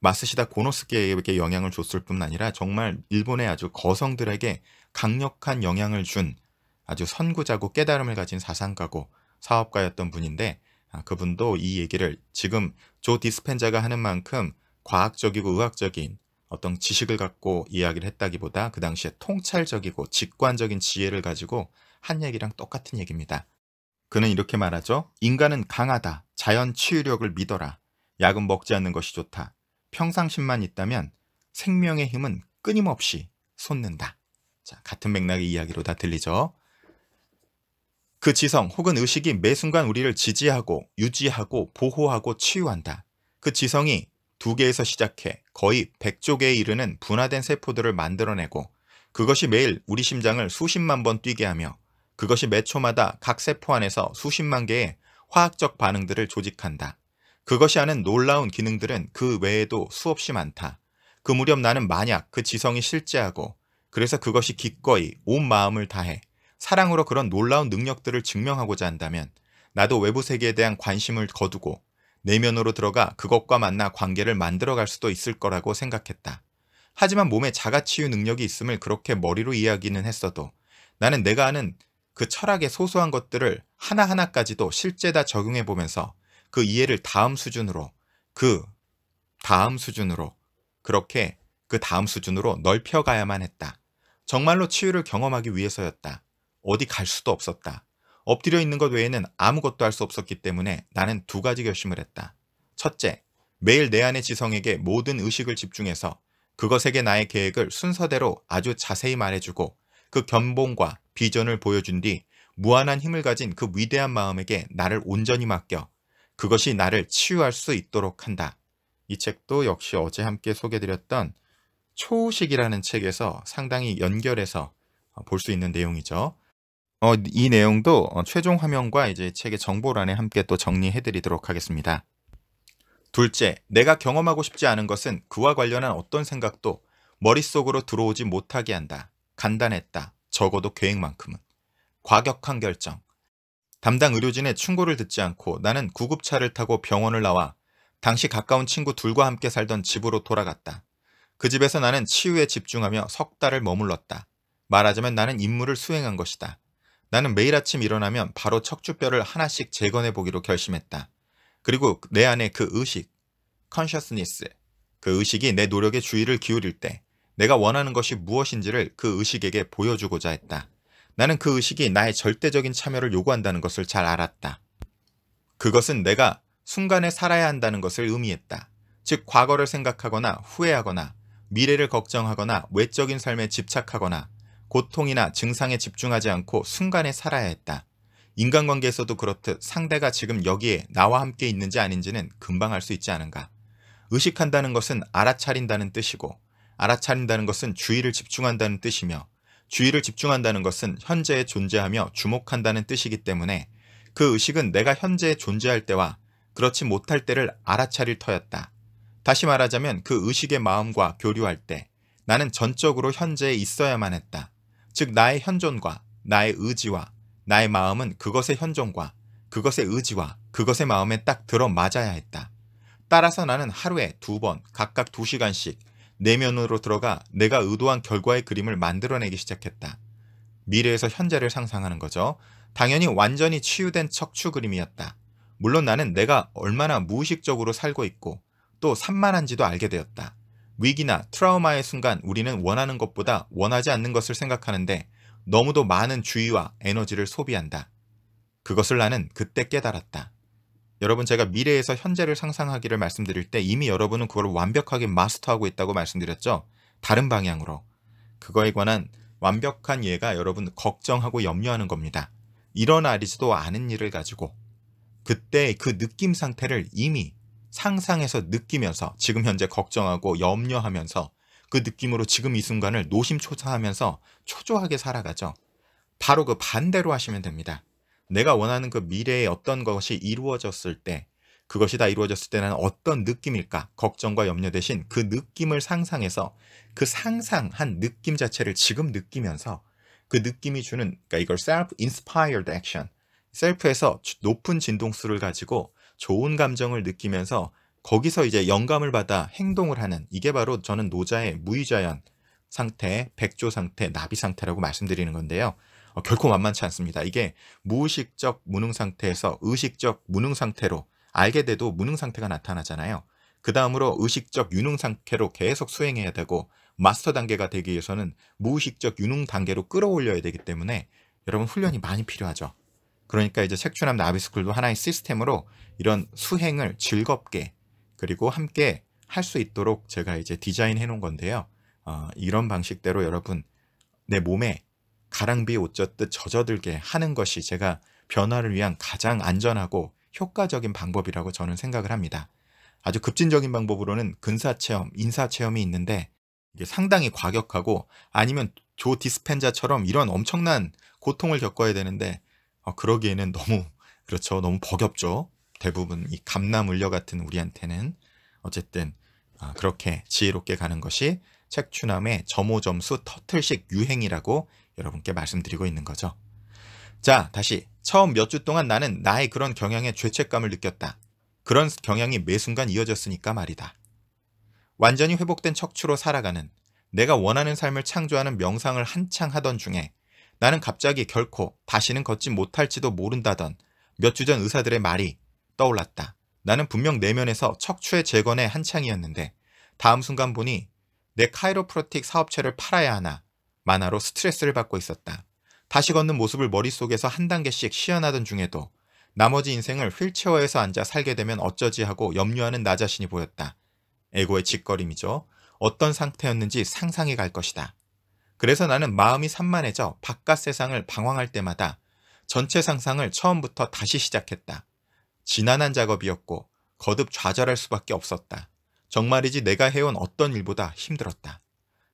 [SPEAKER 1] 마스시다 고노스케에게 영향을 줬을 뿐 아니라 정말 일본의 아주 거성들에게 강력한 영향을 준 아주 선구자고 깨달음을 가진 사상가고 사업가였던 분인데 아, 그분도 이 얘기를 지금 조 디스펜자가 하는 만큼 과학적이고 의학적인 어떤 지식을 갖고 이야기를 했다기보다 그 당시에 통찰적이고 직관적인 지혜를 가지고 한 얘기랑 똑같은 얘기입니다. 그는 이렇게 말하죠. 인간은 강하다. 자연 치유력을 믿어라. 약은 먹지 않는 것이 좋다. 평상심만 있다면 생명의 힘은 끊임없이 솟는다. 자, 같은 맥락의 이야기로 다 들리죠. 그 지성 혹은 의식이 매 순간 우리를 지지하고 유지하고 보호하고 치유한다. 그 지성이 두 개에서 시작해 거의 100조 개에 이르는 분화된 세포들을 만들어내고 그것이 매일 우리 심장을 수십만 번 뛰게 하며 그것이 매 초마다 각 세포 안에서 수십만 개의 화학적 반응들을 조직한다. 그것이 하는 놀라운 기능들은 그 외에도 수없이 많다. 그 무렵 나는 만약 그 지성이 실제하고 그래서 그것이 기꺼이 온 마음을 다해 사랑으로 그런 놀라운 능력들을 증명하고자 한다면 나도 외부 세계에 대한 관심을 거두고 내면으로 들어가 그것과 만나 관계를 만들어갈 수도 있을 거라고 생각했다. 하지만 몸에 자가치유 능력이 있음을 그렇게 머리로 이야기는 했어도 나는 내가 아는 그 철학의 소소한 것들을 하나하나까지도 실제다 적용해보면서 그 이해를 다음 수준으로 그 다음 수준으로 그렇게 그 다음 수준으로 넓혀가야만 했다. 정말로 치유를 경험하기 위해서였다. 어디 갈 수도 없었다. 엎드려 있는 것 외에는 아무것도 할 수 없었기 때문에 나는 두 가지 결심을 했다. 첫째, 매일 내 안의 지성에게 모든 의식을 집중해서 그것에게 나의 계획을 순서대로 아주 자세히 말해주고 그 견본과 비전을 보여준 뒤 무한한 힘을 가진 그 위대한 마음에게 나를 온전히 맡겨 그것이 나를 치유할 수 있도록 한다. 이 책도 역시 어제 함께 소개드렸던 초우식이라는 책에서 상당히 연결해서 볼 수 있는 내용이죠. 어, 이 내용도 어, 최종 화면과 이제 책의 정보란에 함께 또 정리해드리도록 하겠습니다. 둘째, 내가 경험하고 싶지 않은 것은 그와 관련한 어떤 생각도 머릿속으로 들어오지 못하게 한다. 간단했다. 적어도 계획만큼은. 과격한 결정. 담당 의료진의 충고를 듣지 않고 나는 구급차를 타고 병원을 나와 당시 가까운 친구 둘과 함께 살던 집으로 돌아갔다. 그 집에서 나는 치유에 집중하며 석 달을 머물렀다. 말하자면 나는 임무를 수행한 것이다. 나는 매일 아침 일어나면 바로 척추뼈를 하나씩 재건해 보기로 결심했다. 그리고 내 안에 그 의식, consciousness, 그 의식이 내노력에 주의를 기울일 때 내가 원하는 것이 무엇인지를 그 의식에게 보여주고자 했다. 나는 그 의식이 나의 절대적인 참여를 요구한다는 것을 잘 알았다. 그것은 내가 순간에 살아야 한다는 것을 의미했다. 즉 과거를 생각하거나 후회하거나 미래를 걱정하거나 외적인 삶에 집착하거나 고통이나 증상에 집중하지 않고 순간에 살아야 했다. 인간관계에서도 그렇듯 상대가 지금 여기에 나와 함께 있는지 아닌지는 금방 알 수 있지 않은가. 의식한다는 것은 알아차린다는 뜻이고 알아차린다는 것은 주의를 집중한다는 뜻이며 주의를 집중한다는 것은 현재에 존재하며 주목한다는 뜻이기 때문에 그 의식은 내가 현재에 존재할 때와 그렇지 못할 때를 알아차릴 터였다. 다시 말하자면 그 의식의 마음과 교류할 때 나는 전적으로 현재에 있어야만 했다. 즉 나의 현존과 나의 의지와 나의 마음은 그것의 현존과 그것의 의지와 그것의 마음에 딱 들어맞아야 했다. 따라서 나는 하루에 두 번 각각 두 시간씩 내면으로 들어가 내가 의도한 결과의 그림을 만들어내기 시작했다. 미래에서 현재를 상상하는 거죠. 당연히 완전히 치유된 척추 그림이었다. 물론 나는 내가 얼마나 무의식적으로 살고 있고 또 산만한지도 알게 되었다. 위기나 트라우마의 순간 우리는 원하는 것보다 원하지 않는 것을 생각하는데 너무도 많은 주의와 에너지를 소비한다. 그것을 나는 그때 깨달았다. 여러분 제가 미래에서 현재를 상상하기를 말씀드릴 때 이미 여러분은 그걸 완벽하게 마스터하고 있다고 말씀드렸죠. 다른 방향으로. 그거에 관한 완벽한 예가 여러분 걱정하고 염려하는 겁니다. 일어나리지도 않은 일을 가지고 그때 그 느낌 상태를 이미 상상해서 느끼면서 지금 현재 걱정하고 염려하면서 그 느낌으로 지금 이 순간을 노심초사하면서 초조하게 살아가죠. 바로 그 반대로 하시면 됩니다. 내가 원하는 그미래에 어떤 것이 이루어졌을 때 그것이 다 이루어졌을 때는 어떤 느낌일까? 걱정과 염려 대신 그 느낌을 상상해서 그 상상한 느낌 자체를 지금 느끼면서 그 느낌이 주는 그러니까 이걸 self inspired action 셀프에서 높은 진동수를 가지고 좋은 감정을 느끼면서 거기서 이제 영감을 받아 행동을 하는 이게 바로 저는 노자의 무의자연 상태, 백조 상태, 나비 상태라고 말씀드리는 건데요. 어, 결코 만만치 않습니다. 이게 무의식적 무능 상태에서 의식적 무능 상태로 알게 돼도 무능 상태가 나타나잖아요. 그 다음으로 의식적 유능 상태로 계속 수행해야 되고 마스터 단계가 되기 위해서는 무의식적 유능 단계로 끌어올려야 되기 때문에 여러분 훈련이 많이 필요하죠. 그러니까 이제 색추남 나비스쿨도 하나의 시스템으로 이런 수행을 즐겁게 그리고 함께 할 수 있도록 제가 이제 디자인해 놓은 건데요. 어, 이런 방식대로 여러분 내 몸에 가랑비에 옷 젖듯 젖어들게 하는 것이 제가 변화를 위한 가장 안전하고 효과적인 방법이라고 저는 생각을 합니다. 아주 급진적인 방법으로는 근사체험, 인사체험이 있는데 이게 상당히 과격하고 아니면 조 디스펜자처럼 이런 엄청난 고통을 겪어야 되는데 어, 그러기에는 너무 그렇죠. 너무 버겁죠. 대부분 이 감나물려 같은 우리한테는 어쨌든 어, 그렇게 지혜롭게 가는 것이 책추남의 점오점수 터틀식 유행이라고 여러분께 말씀드리고 있는 거죠. 자, 다시 처음 몇 주 동안 나는 나의 그런 경향에 죄책감을 느꼈다. 그런 경향이 매 순간 이어졌으니까 말이다. 완전히 회복된 척추로 살아가는 내가 원하는 삶을 창조하는 명상을 한창 하던 중에 나는 갑자기 결코 다시는 걷지 못할지도 모른다던 몇 주 전 의사들의 말이 떠올랐다. 나는 분명 내면에서 척추의 재건에 한창이었는데 다음 순간 보니 내 카이로프로틱 사업체를 팔아야 하나 만화로 스트레스를 받고 있었다. 다시 걷는 모습을 머릿속에서 한 단계씩 시연하던 중에도 나머지 인생을 휠체어에서 앉아 살게 되면 어쩌지 하고 염려하는 나 자신이 보였다. 에고의 짓거림이죠. 어떤 상태였는지 상상해 갈 것이다. 그래서 나는 마음이 산만해져 바깥 세상을 방황할 때마다 전체 상상을 처음부터 다시 시작했다. 지난한 작업이었고 거듭 좌절할 수밖에 없었다. 정말이지 내가 해온 어떤 일보다 힘들었다.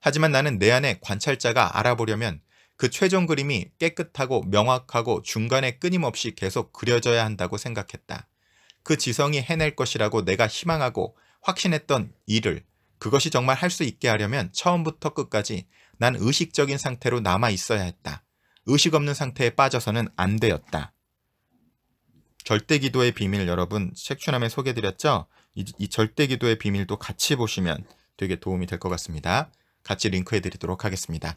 [SPEAKER 1] 하지만 나는 내 안에 관찰자가 알아보려면 그 최종 그림이 깨끗하고 명확하고 중간에 끊임없이 계속 그려져야 한다고 생각했다. 그 지성이 해낼 것이라고 내가 희망하고 확신했던 일을 그것이 정말 할 수 있게 하려면 처음부터 끝까지 난 의식적인 상태로 남아 있어야 했다. 의식 없는 상태에 빠져서는 안 되었다. 절대 기도의 비밀 여러분 책추남에 소개드렸죠? 이, 이 절대 기도의 비밀도 같이 보시면 되게 도움이 될 것 같습니다. 같이 링크해 드리도록 하겠습니다.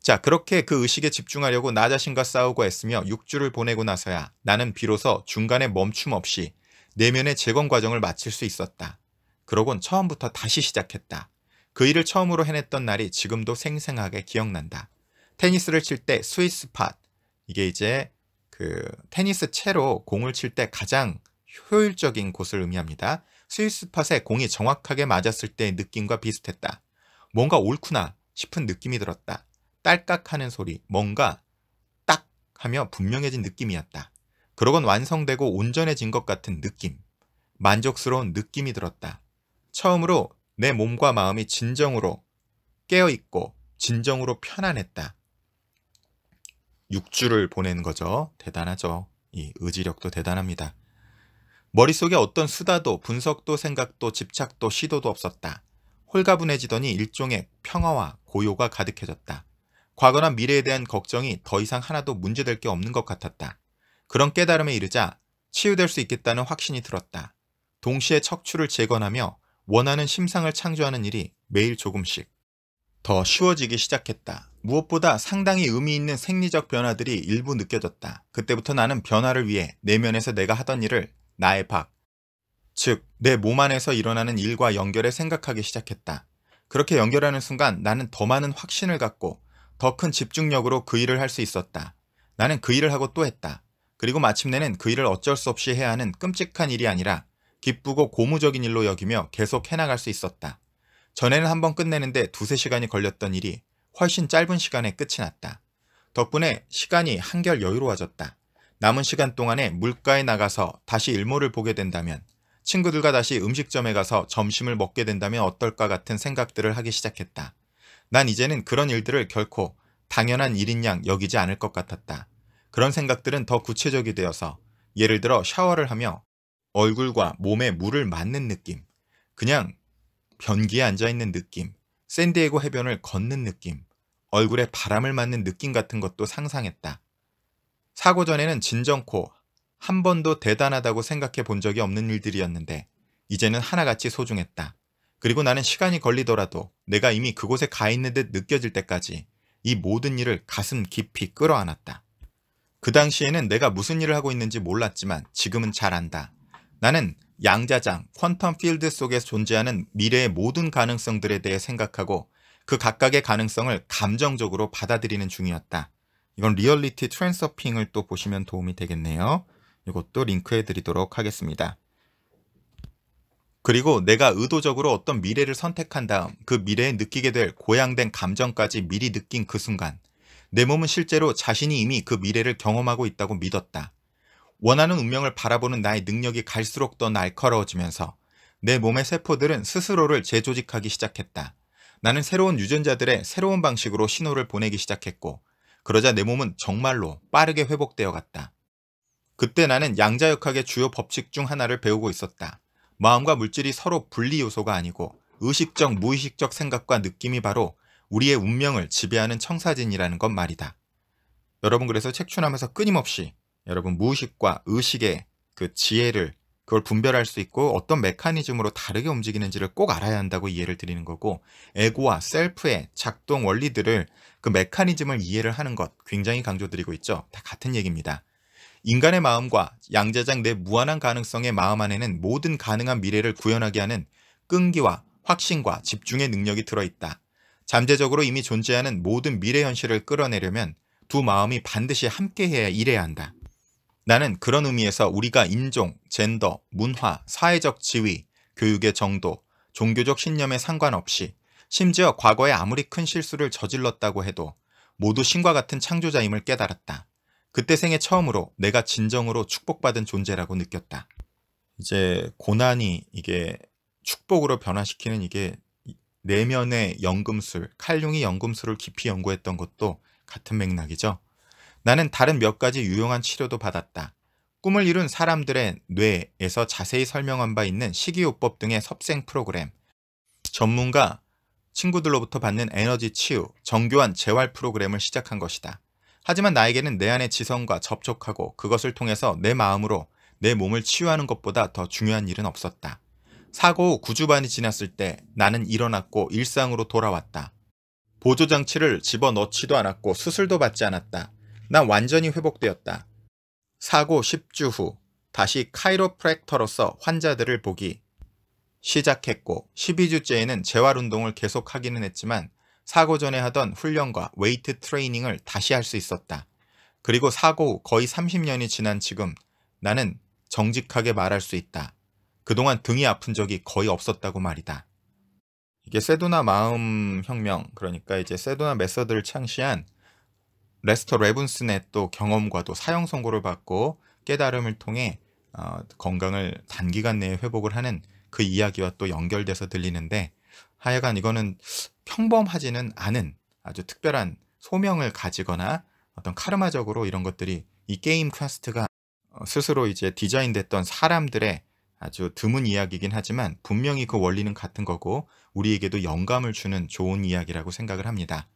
[SPEAKER 1] 자, 그렇게 그 의식에 집중하려고 나 자신과 싸우고 했으며 6주를 보내고 나서야 나는 비로소 중간에 멈춤 없이 내면의 재건 과정을 마칠 수 있었다. 그러곤 처음부터 다시 시작했다. 그 일을 처음으로 해냈던 날이 지금도 생생하게 기억난다. 테니스를 칠 때 스위스 팟 이게 이제 그 테니스 채로 공을 칠 때 가장 효율적인 곳을 의미합니다. 스위스 팟에 공이 정확하게 맞았을 때의 느낌과 비슷했다. 뭔가 옳구나 싶은 느낌이 들었다. 딸깍하는 소리, 뭔가 딱 하며 분명해진 느낌이었다. 그러곤 완성되고 온전해진 것 같은 느낌. 만족스러운 느낌이 들었다. 처음으로 내 몸과 마음이 진정으로 깨어있고 진정으로 편안했다. 6주를 보낸 거죠. 대단하죠. 이 의지력도 대단합니다. 머릿속에 어떤 수다도 분석도 생각도 집착도 시도도 없었다. 홀가분해지더니 일종의 평화와 고요가 가득해졌다. 과거나 미래에 대한 걱정이 더 이상 하나도 문제될 게 없는 것 같았다. 그런 깨달음에 이르자 치유될 수 있겠다는 확신이 들었다. 동시에 척추를 재건하며 원하는 심상을 창조하는 일이 매일 조금씩 더 쉬워지기 시작했다. 무엇보다 상당히 의미 있는 생리적 변화들이 일부 느껴졌다. 그때부터 나는 변화를 위해 내면에서 내가 하던 일을 나의 밖, 즉내 몸 안에서 일어나는 일과 연결해 생각하기 시작했다. 그렇게 연결하는 순간 나는 더 많은 확신을 갖고 더 큰 집중력으로 그 일을 할 수 있었다. 나는 그 일을 하고 또 했다. 그리고 마침내는 그 일을 어쩔 수 없이 해야 하는 끔찍한 일이 아니라 기쁘고 고무적인 일로 여기며 계속 해나갈 수 있었다. 전에는 한 번 끝내는데 두세 시간이 걸렸던 일이 훨씬 짧은 시간에 끝이 났다. 덕분에 시간이 한결 여유로워졌다. 남은 시간 동안에 물가에 나가서 다시 일몰을 보게 된다면 친구들과 다시 음식점에 가서 점심을 먹게 된다면 어떨까 같은 생각들을 하기 시작했다. 난 이제는 그런 일들을 결코 당연한 일인 양 여기지 않을 것 같았다. 그런 생각들은 더 구체적이 되어서 예를 들어 샤워를 하며 얼굴과 몸에 물을 맞는 느낌, 그냥 변기에 앉아있는 느낌, 샌디에고 해변을 걷는 느낌, 얼굴에 바람을 맞는 느낌 같은 것도 상상했다. 사고 전에는 진정코 한 번도 대단하다고 생각해 본 적이 없는 일들이었는데 이제는 하나같이 소중했다. 그리고 나는 시간이 걸리더라도 내가 이미 그곳에 가 있는 듯 느껴질 때까지 이 모든 일을 가슴 깊이 끌어안았다. 그 당시에는 내가 무슨 일을 하고 있는지 몰랐지만 지금은 잘 안다. 나는 양자장, 퀀텀 필드 속에 존재하는 미래의 모든 가능성들에 대해 생각하고 그 각각의 가능성을 감정적으로 받아들이는 중이었다. 이건 리얼리티 트랜서핑을 또 보시면 도움이 되겠네요. 이것도 링크해 드리도록 하겠습니다. 그리고 내가 의도적으로 어떤 미래를 선택한 다음 그 미래에 느끼게 될 고양된 감정까지 미리 느낀 그 순간 내 몸은 실제로 자신이 이미 그 미래를 경험하고 있다고 믿었다. 원하는 운명을 바라보는 나의 능력이 갈수록 더 날카로워지면서 내 몸의 세포들은 스스로를 재조직하기 시작했다. 나는 새로운 유전자들의 새로운 방식으로 신호를 보내기 시작했고 그러자 내 몸은 정말로 빠르게 회복되어 갔다. 그때 나는 양자역학의 주요 법칙 중 하나를 배우고 있었다. 마음과 물질이 서로 분리 요소가 아니고 의식적 무의식적 생각과 느낌이 바로 우리의 운명을 지배하는 청사진이라는 것 말이다. 여러분 그래서 책추남면서 끊임없이 여러분 무의식과 의식의 그 지혜를 그걸 분별할 수 있고 어떤 메커니즘으로 다르게 움직이는지를 꼭 알아야 한다고 이해를 드리는 거고 에고와 셀프의 작동 원리들을 그 메커니즘을 이해를 하는 것 굉장히 강조드리고 있죠. 다 같은 얘기입니다. 인간의 마음과 양재장내 무한한 가능성의 마음 안에는 모든 가능한 미래를 구현하게 하는 끈기와 확신과 집중의 능력이 들어있다. 잠재적으로 이미 존재하는 모든 미래 현실을 끌어내려면 두 마음이 반드시 함께해야 일해야 한다. 나는 그런 의미에서 우리가 인종, 젠더, 문화, 사회적 지위, 교육의 정도, 종교적 신념에 상관없이 심지어 과거에 아무리 큰 실수를 저질렀다고 해도 모두 신과 같은 창조자임을 깨달았다. 그때 생애 처음으로 내가 진정으로 축복받은 존재라고 느꼈다. 이제 고난이 이게 축복으로 변화시키는 이게 내면의 연금술, 칼융이 연금술을 깊이 연구했던 것도 같은 맥락이죠. 나는 다른 몇 가지 유용한 치료도 받았다. 꿈을 이룬 사람들의 뇌에서 자세히 설명한 바 있는 식이요법 등의 섭생 프로그램, 전문가, 친구들로부터 받는 에너지 치유, 정교한 재활 프로그램을 시작한 것이다. 하지만 나에게는 내 안의 지성과 접촉하고 그것을 통해서 내 마음으로 내 몸을 치유하는 것보다 더 중요한 일은 없었다. 사고 후 9주반이 지났을 때 나는 일어났고 일상으로 돌아왔다. 보조장치를 집어넣지도 않았고 수술도 받지 않았다. 난 완전히 회복되었다. 사고 10주 후 다시 카이로프랙터로서 환자들을 보기 시작했고 12주째에는 재활 운동을 계속 하기는 했지만 사고 전에 하던 훈련과 웨이트 트레이닝을 다시 할 수 있었다. 그리고 사고 후 거의 30년이 지난 지금 나는 정직하게 말할 수 있다. 그동안 등이 아픈 적이 거의 없었다고 말이다. 이게 세도나 마음 혁명, 그러니까 이제 세도나 메서드를 창시한 레스터 레븐슨의 또 경험과도 사형 선고를 받고 깨달음을 통해 어, 건강을 단기간 내에 회복을 하는 그 이야기와 또 연결돼서 들리는데 하여간 이거는 평범하지는 않은 아주 특별한 소명을 가지거나 어떤 카르마적으로 이런 것들이 이 게임 퀘스트가 어, 스스로 이제 디자인됐던 사람들의 아주 드문 이야기이긴 하지만 분명히 그 원리는 같은 거고 우리에게도 영감을 주는 좋은 이야기라고 생각을 합니다.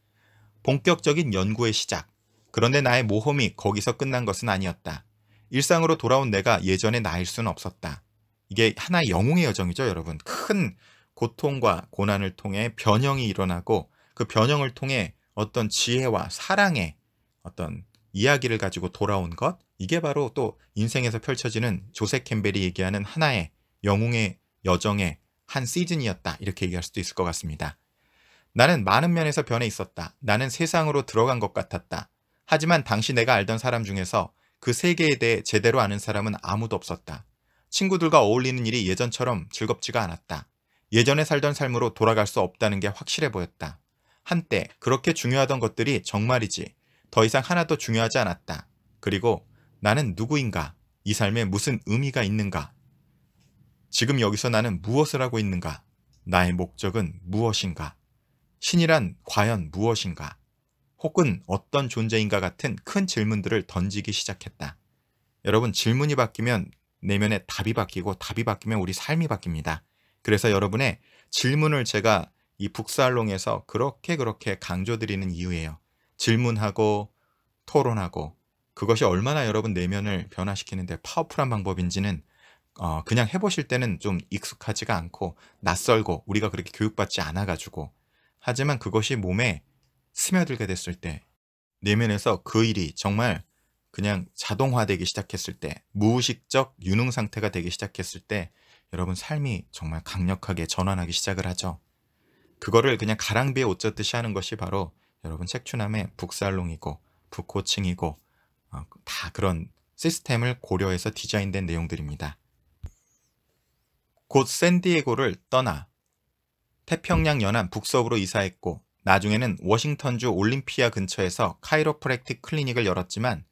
[SPEAKER 1] 본격적인 연구의 시작. 그런데 나의 모험이 거기서 끝난 것은 아니었다. 일상으로 돌아온 내가 예전의 나일 수는 없었다. 이게 하나의 영웅의 여정이죠, 여러분. 큰 고통과 고난을 통해 변형이 일어나고 그 변형을 통해 어떤 지혜와 사랑의 어떤 이야기를 가지고 돌아온 것 이게 바로 또 인생에서 펼쳐지는 조세 캠벨이 얘기하는 하나의 영웅의 여정의 한 시즌이었다 이렇게 얘기할 수도 있을 것 같습니다. 나는 많은 면에서 변해 있었다. 나는 세상으로 들어간 것 같았다. 하지만 당시 내가 알던 사람 중에서 그 세계에 대해 제대로 아는 사람은 아무도 없었다. 친구들과 어울리는 일이 예전처럼 즐겁지가 않았다. 예전에 살던 삶으로 돌아갈 수 없다는 게 확실해 보였다. 한때 그렇게 중요하던 것들이 정말이지 더 이상 하나도 중요하지 않았다. 그리고 나는 누구인가? 이 삶에 무슨 의미가 있는가? 지금 여기서 나는 무엇을 하고 있는가? 나의 목적은 무엇인가? 신이란 과연 무엇인가? 혹은 어떤 존재인가 같은 큰 질문들을 던지기 시작했다. 여러분 질문이 바뀌면 내면의 답이 바뀌고 답이 바뀌면 우리 삶이 바뀝니다. 그래서 여러분의 질문을 제가 이 북살롱에서 그렇게 그렇게 강조드리는 이유예요. 질문하고 토론하고 그것이 얼마나 여러분 내면을 변화시키는데 파워풀한 방법인지는 어, 그냥 해보실 때는 좀 익숙하지가 않고 낯설고 우리가 그렇게 교육받지 않아가지고 하지만 그것이 몸에 스며들게 됐을 때 내면에서 그 일이 정말 그냥 자동화되기 시작했을 때 무의식적 유능 상태가 되기 시작했을 때 여러분 삶이 정말 강력하게 전환하기 시작을 하죠. 그거를 그냥 가랑비에 옷 젖듯이 하는 것이 바로 여러분 색추남의 북살롱이고 북코칭이고 어, 다 그런 시스템을 고려해서 디자인된 내용들입니다. 곧 샌디에고를 떠나 태평양 연안 북서부로 이사했고 나중에는 워싱턴주 올림피아 근처에서 카이로프랙틱 클리닉을 열었지만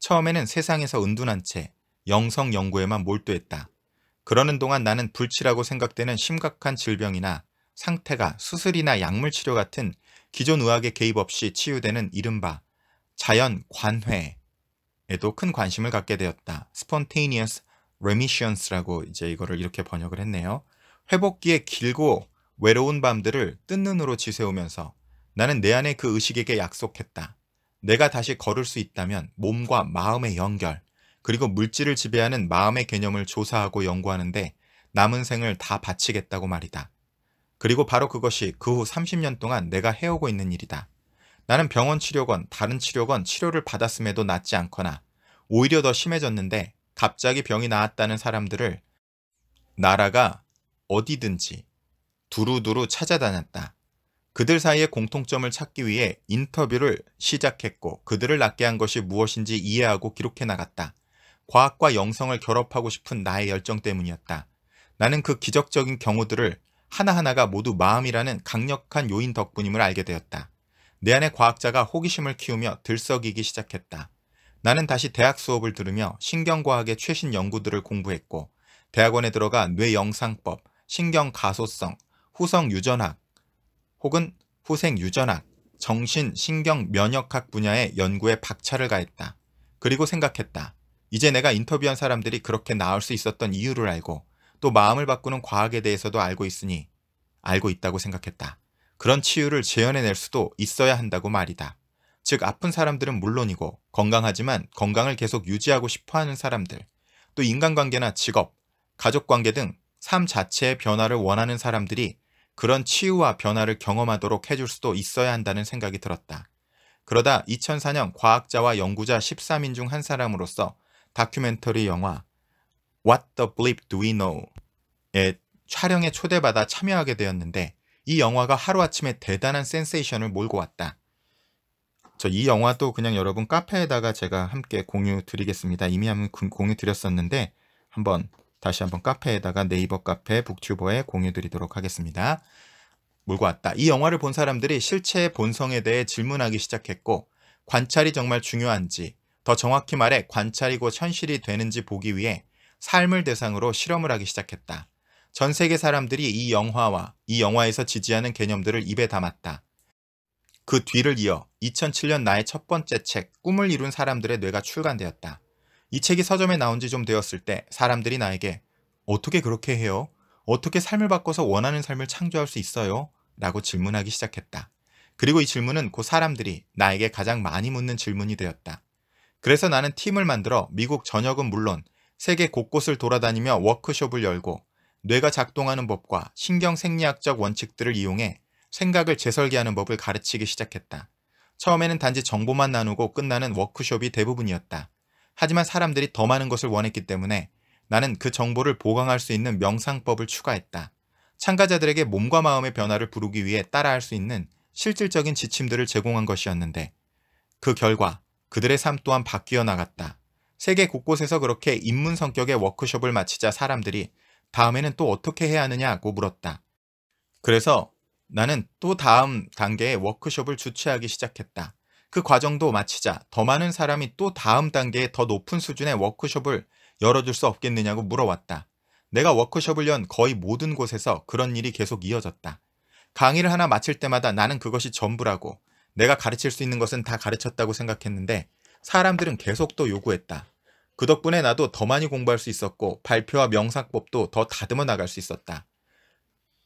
[SPEAKER 1] 처음에는 세상에서 은둔한 채 영성 연구에만 몰두했다. 그러는 동안 나는 불치라고 생각되는 심각한 질병이나 상태가 수술이나 약물 치료 같은 기존 의학에 개입 없이 치유되는 이른바 자연 관회에도 큰 관심을 갖게 되었다. spontaneous remission스라고 이제 이거를 이렇게 번역을 했네요. 회복기의 길고 외로운 밤들을 뜬 눈으로 지새우면서 나는 내 안에 그 의식에게 약속했다. 내가 다시 걸을 수 있다면 몸과 마음의 연결, 그리고 물질을 지배하는 마음의 개념을 조사하고 연구하는데 남은 생을 다 바치겠다고 말이다. 그리고 바로 그것이 그 후 30년 동안 내가 해오고 있는 일이다. 나는 병원 치료건 다른 치료건 치료를 받았음에도 낫지 않거나 오히려 더 심해졌는데 갑자기 병이 나았다는 사람들을 나라가 어디든지 두루두루 찾아다녔다. 그들 사이의 공통점을 찾기 위해 인터뷰를 시작했고 그들을 낫게 한 것이 무엇인지 이해하고 기록해 나갔다. 과학과 영성을 결합하고 싶은 나의 열정 때문이었다. 나는 그 기적적인 경우들을 하나하나가 모두 마음이라는 강력한 요인 덕분임을 알게 되었다. 내 안의 과학자가 호기심을 키우며 들썩이기 시작했다. 나는 다시 대학 수업을 들으며 신경과학의 최신 연구들을 공부했고 대학원에 들어가 뇌영상법, 신경가소성, 후성유전학, 혹은 후생 유전학, 정신, 신경, 면역학 분야의 연구에 박차를 가했다. 그리고 생각했다. 이제 내가 인터뷰한 사람들이 그렇게 나올 수 있었던 이유를 알고 또 마음을 바꾸는 과학에 대해서도 알고 있으니 알고 있다고 생각했다. 그런 치유를 재현해낼 수도 있어야 한다고 말이다. 즉 아픈 사람들은 물론이고 건강하지만 건강을 계속 유지하고 싶어하는 사람들, 또 인간관계나 직업, 가족관계 등 삶 자체의 변화를 원하는 사람들이 그런 치유와 변화를 경험하도록 해줄 수도 있어야 한다는 생각이 들었다. 그러다 2004년 과학자와 연구자 13인 중 한 사람으로서 다큐멘터리 영화 What the Bleep Do We Know에 촬영에 초대받아 참여하게 되었는데 이 영화가 하루아침에 대단한 센세이션을 몰고 왔다. 저 이 영화도 그냥 여러분 카페에다가 제가 함께 공유 드리겠습니다. 이미 한번 공유 드렸었는데 한번 다시 한번 카페에다가 네이버 카페 북튜버에 공유 드리도록 하겠습니다. 물고 왔다. 이 영화를 본 사람들이 실체의 본성에 대해 질문하기 시작했고 관찰이 정말 중요한지 더 정확히 말해 관찰이 고 현실이 되는지 보기 위해 삶을 대상으로 실험을 하기 시작했다. 전 세계 사람들이 이 영화와 이 영화에서 지지하는 개념들을 입에 담았다. 그 뒤를 이어 2007년 나의 첫 번째 책 꿈을 이룬 사람들의 뇌가 출간되었다. 이 책이 서점에 나온 지 좀 되었을 때 사람들이 나에게 어떻게 그렇게 해요? 어떻게 삶을 바꿔서 원하는 삶을 창조할 수 있어요? 라고 질문하기 시작했다. 그리고 이 질문은 곧 사람들이 나에게 가장 많이 묻는 질문이 되었다. 그래서 나는 팀을 만들어 미국 전역은 물론 세계 곳곳을 돌아다니며 워크숍을 열고 뇌가 작동하는 법과 신경 생리학적 원칙들을 이용해 생각을 재설계하는 법을 가르치기 시작했다. 처음에는 단지 정보만 나누고 끝나는 워크숍이 대부분이었다. 하지만 사람들이 더 많은 것을 원했기 때문에 나는 그 정보를 보강할 수 있는 명상법을 추가했다. 참가자들에게 몸과 마음의 변화를 부르기 위해 따라할 수 있는 실질적인 지침들을 제공한 것이었는데 그 결과 그들의 삶 또한 바뀌어 나갔다. 세계 곳곳에서 그렇게 입문 성격의 워크숍을 마치자 사람들이 다음에는 또 어떻게 해야 하느냐고 물었다. 그래서 나는 또 다음 단계의 워크숍을 주최하기 시작했다. 그 과정도 마치자 더 많은 사람이 또 다음 단계의 더 높은 수준의 워크숍을 열어줄 수 없겠느냐고 물어왔다. 내가 워크숍을 연 거의 모든 곳에서 그런 일이 계속 이어졌다. 강의를 하나 마칠 때마다 나는 그것이 전부라고 내가 가르칠 수 있는 것은 다 가르쳤다고 생각했는데 사람들은 계속 또 요구했다. 그 덕분에 나도 더 많이 공부할 수 있었고 발표와 명상법도 더 다듬어 나갈 수 있었다.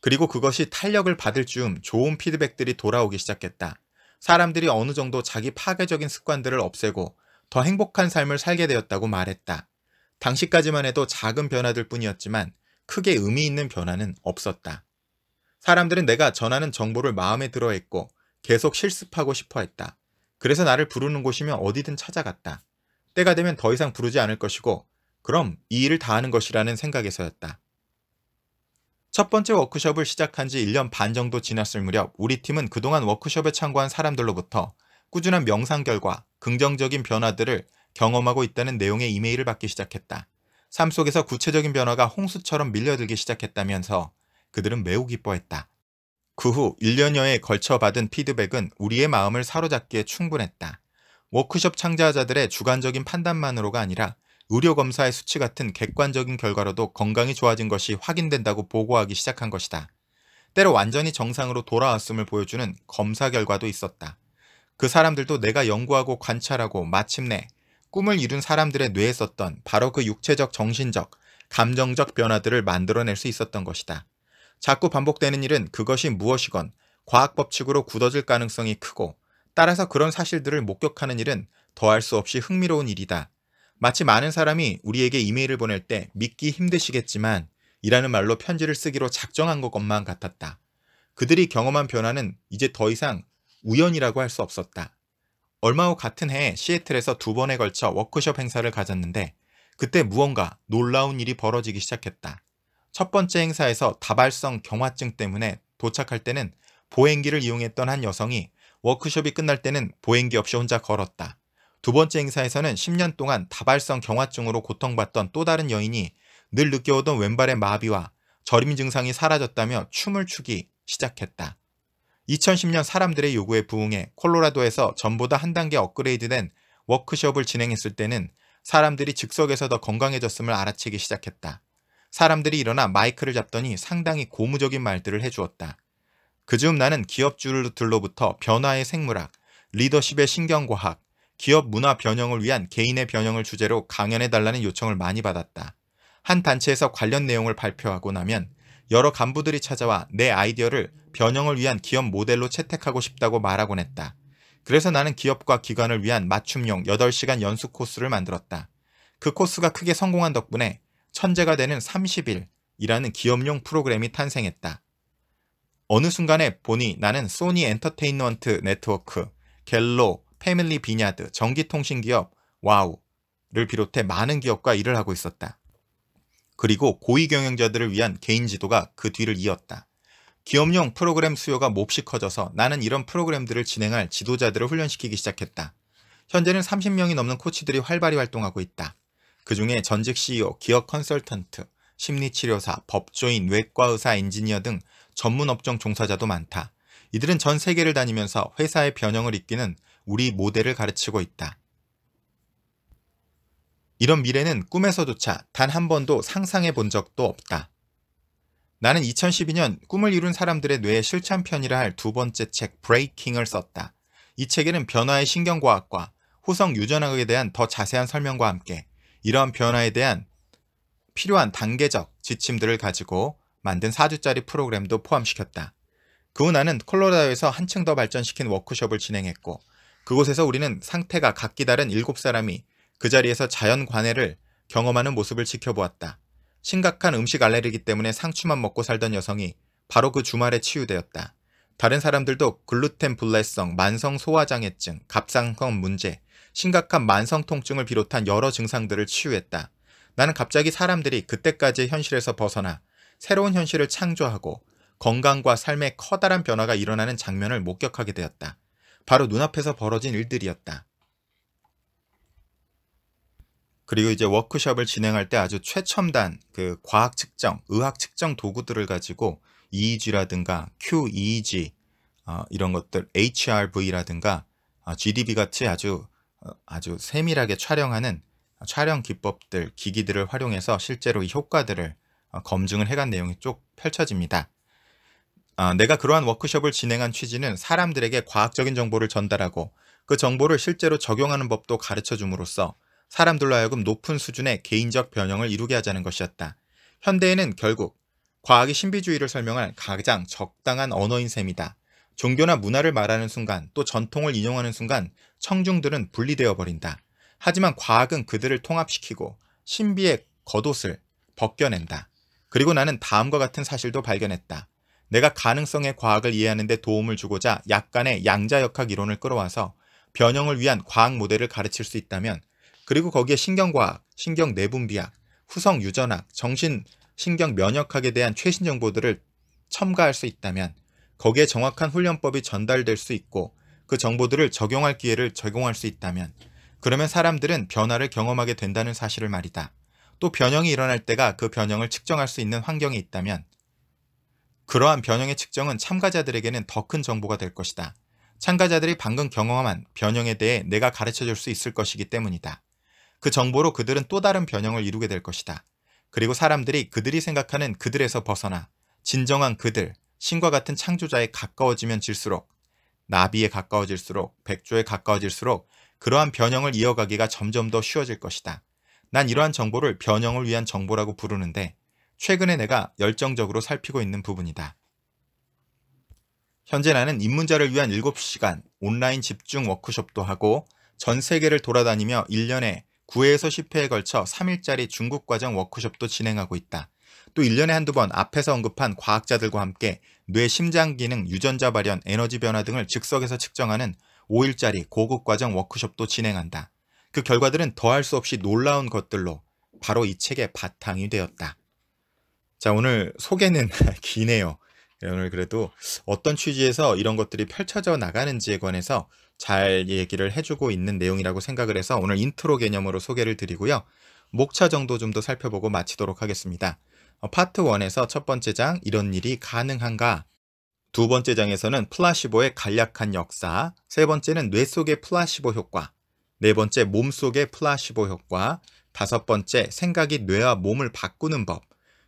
[SPEAKER 1] 그리고 그것이 탄력을 받을 즈음 좋은 피드백들이 돌아오기 시작했다. 사람들이 어느 정도 자기 파괴적인 습관들을 없애고 더 행복한 삶을 살게 되었다고 말했다. 당시까지만 해도 작은 변화들 뿐이었지만 크게 의미 있는 변화는 없었다. 사람들은 내가 전하는 정보를 마음에 들어 했고 계속 실습하고 싶어 했다. 그래서 나를 부르는 곳이면 어디든 찾아갔다. 때가 되면 더 이상 부르지 않을 것이고, 그럼 이 일을 다하는 것이라는 생각에서였다. 첫 번째 워크숍을 시작한 지 1년 반 정도 지났을 무렵 우리 팀은 그동안 워크숍에 참고한 사람들로부터 꾸준한 명상 결과 긍정적인 변화들을 경험하고 있다는 내용의 이메일을 받기 시작했다. 삶 속에서 구체적인 변화가 홍수처럼 밀려들기 시작했다면서 그들은 매우 기뻐했다. 그 후 1년여에 걸쳐 받은 피드백은 우리의 마음을 사로잡기에 충분했다. 워크숍 창자자들의 주관적인 판단만으로가 아니라 의료검사의 수치 같은 객관적인 결과로도 건강이 좋아진 것이 확인된다고 보고하기 시작한 것이다. 때로 완전히 정상으로 돌아왔음을 보여주는 검사 결과도 있었다. 그 사람들도 내가 연구하고 관찰하고 마침내 꿈을 이룬 사람들의 뇌에 썼던 바로 그 육체적, 정신적, 감정적 변화들을 만들어낼 수 있었던 것이다. 자꾸 반복되는 일은 그것이 무엇이건 과학 법칙으로 굳어질 가능성이 크고 따라서 그런 사실들을 목격하는 일은 더할 수 없이 흥미로운 일이다. 마치 많은 사람이 우리에게 이메일을 보낼 때 믿기 힘드시겠지만 이라는 말로 편지를 쓰기로 작정한 것만 같았다. 그들이 경험한 변화는 이제 더 이상 우연이라고 할 수 없었다. 얼마 후 같은 해 시애틀에서 두 번에 걸쳐 워크숍 행사를 가졌는데 그때 무언가 놀라운 일이 벌어지기 시작했다. 첫 번째 행사에서 다발성 경화증 때문에 도착할 때는 보행기를 이용했던 한 여성이 워크숍이 끝날 때는 보행기 없이 혼자 걸었다. 두 번째 행사에서는 10년 동안 다발성 경화증으로 고통받던 또 다른 여인이 늘 느껴오던 왼발의 마비와 저림 증상이 사라졌다며 춤을 추기 시작했다. 2010년 사람들의 요구에 부응해 콜로라도에서 전보다 한 단계 업그레이드된 워크숍을 진행했을 때는 사람들이 즉석에서 더 건강해졌음을 알아채기 시작했다. 사람들이 일어나 마이크를 잡더니 상당히 고무적인 말들을 해주었다. 그즈음 나는 기업주들로부터 변화의 생물학, 리더십의 신경과학, 기업 문화 변형을 위한 개인의 변형을 주제로 강연해달라는 요청을 많이 받았다. 한 단체에서 관련 내용을 발표하고 나면 여러 간부들이 찾아와 내 아이디어를 변형을 위한 기업 모델로 채택하고 싶다고 말하곤 했다. 그래서 나는 기업과 기관을 위한 맞춤용 8시간 연수 코스를 만들었다. 그 코스가 크게 성공한 덕분에 천재가 되는 30일이라는 기업용 프로그램이 탄생했다. 어느 순간에 보니 나는 소니 엔터테인먼트 네트워크, 갤로, 패밀리 비냐드, 전기통신기업, 와우를 비롯해 많은 기업과 일을 하고 있었다. 그리고 고위 경영자들을 위한 개인 지도가 그 뒤를 이었다. 기업용 프로그램 수요가 몹시 커져서 나는 이런 프로그램들을 진행할 지도자들을 훈련시키기 시작했다. 현재는 30명이 넘는 코치들이 활발히 활동하고 있다. 그 중에 전직 CEO, 기업 컨설턴트, 심리치료사, 법조인, 외과의사, 엔지니어 등 전문 업종 종사자도 많다. 이들은 전 세계를 다니면서 회사의 변형을 이끼는 우리 모델을 가르치고 있다. 이런 미래는 꿈에서조차 단 한 번도 상상해 본 적도 없다. 나는 2012년 꿈을 이룬 사람들의 뇌의 실천편이라 할 두 번째 책 브레이킹을 썼다. 이 책에는 변화의 신경과학과 호성 유전학에 대한 더 자세한 설명과 함께 이러한 변화에 대한 필요한 단계적 지침들을 가지고 만든 4주짜리 프로그램도 포함시켰다. 그 후 나는 콜로라도에서 한층 더 발전시킨 워크숍을 진행했고 그곳에서 우리는 상태가 각기 다른 일곱 사람이 그 자리에서 자연 관해를 경험하는 모습을 지켜보았다. 심각한 음식 알레르기 때문에 상추만 먹고 살던 여성이 바로 그 주말에 치유되었다. 다른 사람들도 글루텐 불내성, 만성 소화장애증, 갑상선 문제, 심각한 만성 통증을 비롯한 여러 증상들을 치유했다. 나는 갑자기 사람들이 그때까지 현실에서 벗어나 새로운 현실을 창조하고 건강과 삶의 커다란 변화가 일어나는 장면을 목격하게 되었다. 바로 눈앞에서 벌어진 일들이었다. 그리고 이제 워크숍을 진행할 때 아주 최첨단 그 과학 측정, 의학 측정 도구들을 가지고 EEG라든가 QEEG 어, 이런 것들 HRV라든가 어, GDB 같이 아주 어, 아주 세밀하게 촬영하는 촬영 기법들, 기기들을 활용해서 실제로 이 효과들을 어, 검증을 해간 내용이 쭉 펼쳐집니다. 아, 내가 그러한 워크숍을 진행한 취지는 사람들에게 과학적인 정보를 전달하고 그 정보를 실제로 적용하는 법도 가르쳐 줌으로써 사람들로 하여금 높은 수준의 개인적 변형을 이루게 하자는 것이었다. 현대에는 결국 과학이 신비주의를 설명할 가장 적당한 언어인 셈이다. 종교나 문화를 말하는 순간 또 전통을 인용하는 순간 청중들은 분리되어 버린다. 하지만 과학은 그들을 통합시키고 신비의 겉옷을 벗겨낸다. 그리고 나는 다음과 같은 사실도 발견했다. 내가 가능성의 과학을 이해하는 데 도움을 주고자 약간의 양자역학 이론을 끌어와서 변형을 위한 과학 모델을 가르칠 수 있다면 그리고 거기에 신경과학, 신경내분비학, 후성유전학, 정신, 신경 면역학에 대한 최신 정보들을 첨가할 수 있다면 거기에 정확한 훈련법이 전달될 수 있고 그 정보들을 적용할 기회를 제공할 수 있다면 그러면 사람들은 변화를 경험하게 된다는 사실을 말이다. 또 변형이 일어날 때가 그 변형을 측정할 수 있는 환경이 있다면 그러한 변형의 측정은 참가자들에게는 더 큰 정보가 될 것이다. 참가자들이 방금 경험한 변형에 대해 내가 가르쳐줄 수 있을 것이기 때문이다. 그 정보로 그들은 또 다른 변형을 이루게 될 것이다. 그리고 사람들이 그들이 생각하는 그들에서 벗어나 진정한 그들, 신과 같은 창조자에 가까워지면 질수록 나비에 가까워질수록 백조에 가까워질수록 그러한 변형을 이어가기가 점점 더 쉬워질 것이다. 난 이러한 정보를 변형을 위한 정보라고 부르는데 최근에 내가 열정적으로 살피고 있는 부분이다. 현재 나는 입문자를 위한 7시간 온라인 집중 워크숍도 하고 전 세계를 돌아다니며 1년에 9회에서 10회에 걸쳐 3일짜리 중국 과정 워크숍도 진행하고 있다. 또 1년에 한두 번 앞에서 언급한 과학자들과 함께 뇌 심장 기능, 유전자 발현, 에너지 변화 등을 즉석에서 측정하는 5일짜리 고급 과정 워크숍도 진행한다. 그 결과들은 더할 수 없이 놀라운 것들로 바로 이 책의 바탕이 되었다. 자, 오늘 소개는 기네요. 오늘 그래도 어떤 취지에서 이런 것들이 펼쳐져 나가는지에 관해서 잘 얘기를 해주고 있는 내용이라고 생각을 해서 오늘 인트로 개념으로 소개를 드리고요. 목차 정도 좀 더 살펴보고 마치도록 하겠습니다. 어, 파트 1에서 첫 번째 장, 이런 일이 가능한가? 두 번째 장에서는 플라시보의 간략한 역사, 세 번째는 뇌 속의 플라시보 효과, 네 번째 몸 속의 플라시보 효과, 다섯 번째 생각이 뇌와 몸을 바꾸는 법,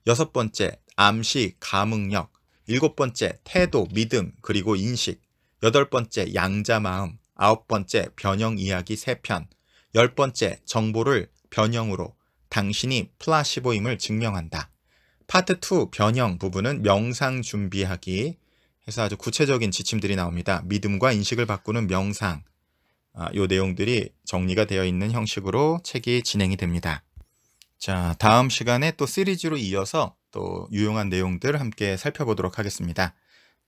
[SPEAKER 1] 여섯 번째, 암시, 감응력. 일곱 번째, 태도, 믿음, 그리고 인식. 여덟 번째, 양자 마음. 아홉 번째, 변형 이야기 세편열 번째, 정보를 변형으로. 당신이 플라시보임을 증명한다. 파트 2 변형 부분은 명상 준비하기 해서 아주 구체적인 지침들이 나옵니다. 믿음과 인식을 바꾸는 명상. 아, 요 내용들이 정리가 되어 있는 형식으로 책이 진행이 됩니다. 자, 다음 시간에 또 시리즈로 이어서 또 유용한 내용들 함께 살펴보도록 하겠습니다.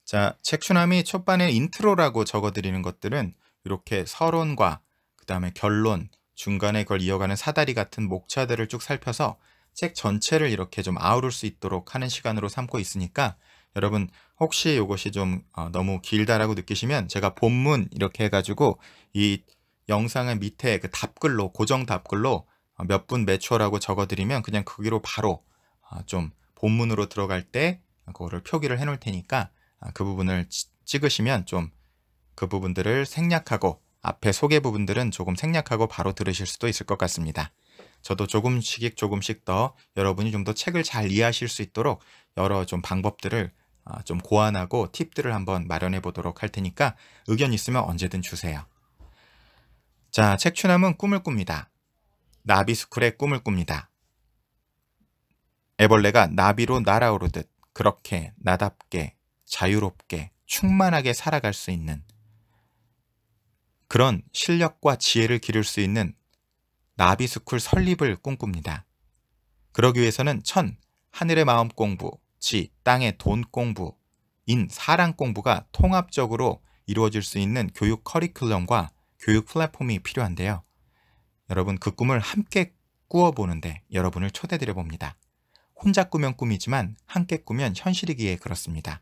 [SPEAKER 1] 자, 책추남이 초반에 인트로라고 적어드리는 것들은 이렇게 서론과 그 다음에 결론, 중간에 그걸 이어가는 사다리 같은 목차들을 쭉 살펴서 책 전체를 이렇게 좀 아우를 수 있도록 하는 시간으로 삼고 있으니까 여러분 혹시 이것이 좀 어, 너무 길다라고 느끼시면 제가 본문 이렇게 해가지고 이 영상의 밑에 그 답글로 고정 답글로 몇분몇 어, 초라고 적어드리면 그냥 거기로 그 바로 아, 좀 본문으로 들어갈 때 그거를 표기를 해놓을 테니까 아, 그 부분을 찍으시면 좀 그 부분들을 생략하고 앞에 소개 부분들은 조금 생략하고 바로 들으실 수도 있을 것 같습니다. 저도 조금씩 조금씩 더 여러분이 좀 더 책을 잘 이해하실 수 있도록 여러 좀 방법들을 아, 좀 고안하고 팁들을 한번 마련해 보도록 할 테니까 의견 있으면 언제든 주세요. 자, 책 추남은 꿈을 꿉니다. 나비스쿨의 꿈을 꿉니다. 애벌레가 나비로 날아오르듯 그렇게 나답게 자유롭게 충만하게 살아갈 수 있는 그런 실력과 지혜를 기를 수 있는 나비스쿨 설립을 꿈꿉니다. 그러기 위해서는 천, 하늘의 마음 공부, 지, 땅의 돈 공부, 인, 사랑 공부가 통합적으로 이루어질 수 있는 교육 커리큘럼과 교육 플랫폼이 필요한데요. 여러분 그 꿈을 함께 꾸어보는데 여러분을 초대드려 봅니다. 혼자 꾸면 꿈이지만 함께 꾸면 현실이기에 그렇습니다.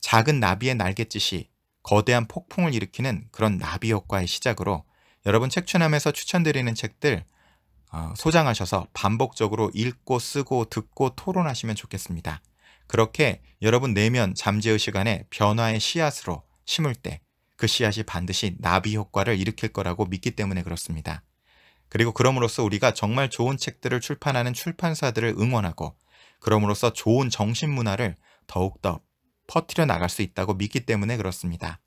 [SPEAKER 1] 작은 나비의 날갯짓이 거대한 폭풍을 일으키는 그런 나비 효과의 시작으로 여러분 책추남에서 추천드리는 책들 어, 소장하셔서 반복적으로 읽고 쓰고 듣고 토론하시면 좋겠습니다. 그렇게 여러분 내면 잠재의 시간에 변화의 씨앗으로 심을 때 그 씨앗이 반드시 나비 효과를 일으킬 거라고 믿기 때문에 그렇습니다. 그리고 그럼으로써 우리가 정말 좋은 책들을 출판하는 출판사들을 응원하고 그럼으로써 좋은 정신문화를 더욱더 퍼뜨려 나갈 수 있다고 믿기 때문에 그렇습니다.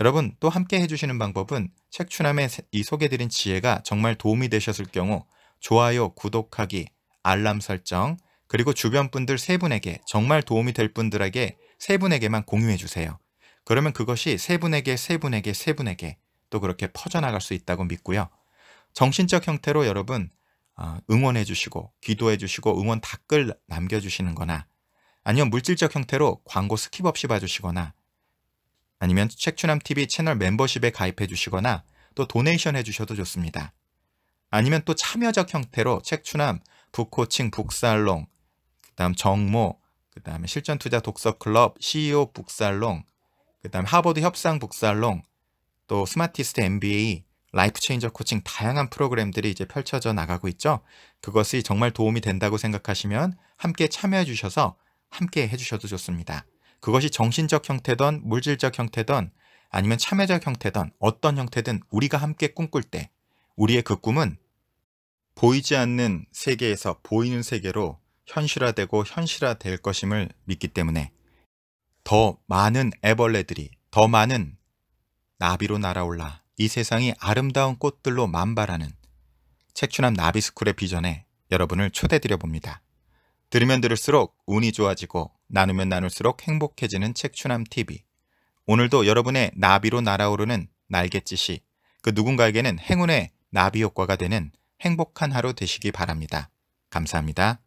[SPEAKER 1] 여러분 또 함께 해주시는 방법은 책추남에이 소개드린 지혜가 정말 도움이 되셨을 경우 좋아요, 구독하기, 알람 설정, 그리고 주변 분들 세 분에게 정말 도움이 될 분들에게 세 분에게만 공유해 주세요. 그러면 그것이 세 분에게 세 분에게 세 분에게 또 그렇게 퍼져나갈 수 있다고 믿고요. 정신적 형태로 여러분 어, 응원해 주시고 기도해 주시고 응원 댓글 남겨주시는 거나 아니면 물질적 형태로 광고 스킵 없이 봐주시거나 아니면 책추남TV 채널 멤버십에 가입해 주시거나 또 도네이션 해 주셔도 좋습니다. 아니면 또 참여적 형태로 책추남, 북코칭, 북살롱, 그 다음 정모, 그 다음에 실전투자 독서클럽, CEO 북살롱, 그 다음 에 하버드 협상 북살롱, 또 스마티스트 MBA, 라이프 체인저 코칭 다양한 프로그램들이 이제 펼쳐져 나가고 있죠. 그것이 정말 도움이 된다고 생각하시면 함께 참여해 주셔서 함께 해 주셔도 좋습니다. 그것이 정신적 형태든 물질적 형태든 아니면 참여적 형태든 어떤 형태든 우리가 함께 꿈꿀 때 우리의 그 꿈은 보이지 않는 세계에서 보이는 세계로 현실화되고 현실화될 것임을 믿기 때문에 더 많은 애벌레들이 더 많은 나비로 날아올라 이 세상이 아름다운 꽃들로 만발하는 책추남 나비스쿨의 비전에 여러분을 초대드려 봅니다. 들으면 들을수록 운이 좋아지고 나누면 나눌수록 행복해지는 책추남 TV. 오늘도 여러분의 나비로 날아오르는 날갯짓이 그 누군가에게는 행운의 나비 효과가 되는 행복한 하루 되시기 바랍니다. 감사합니다.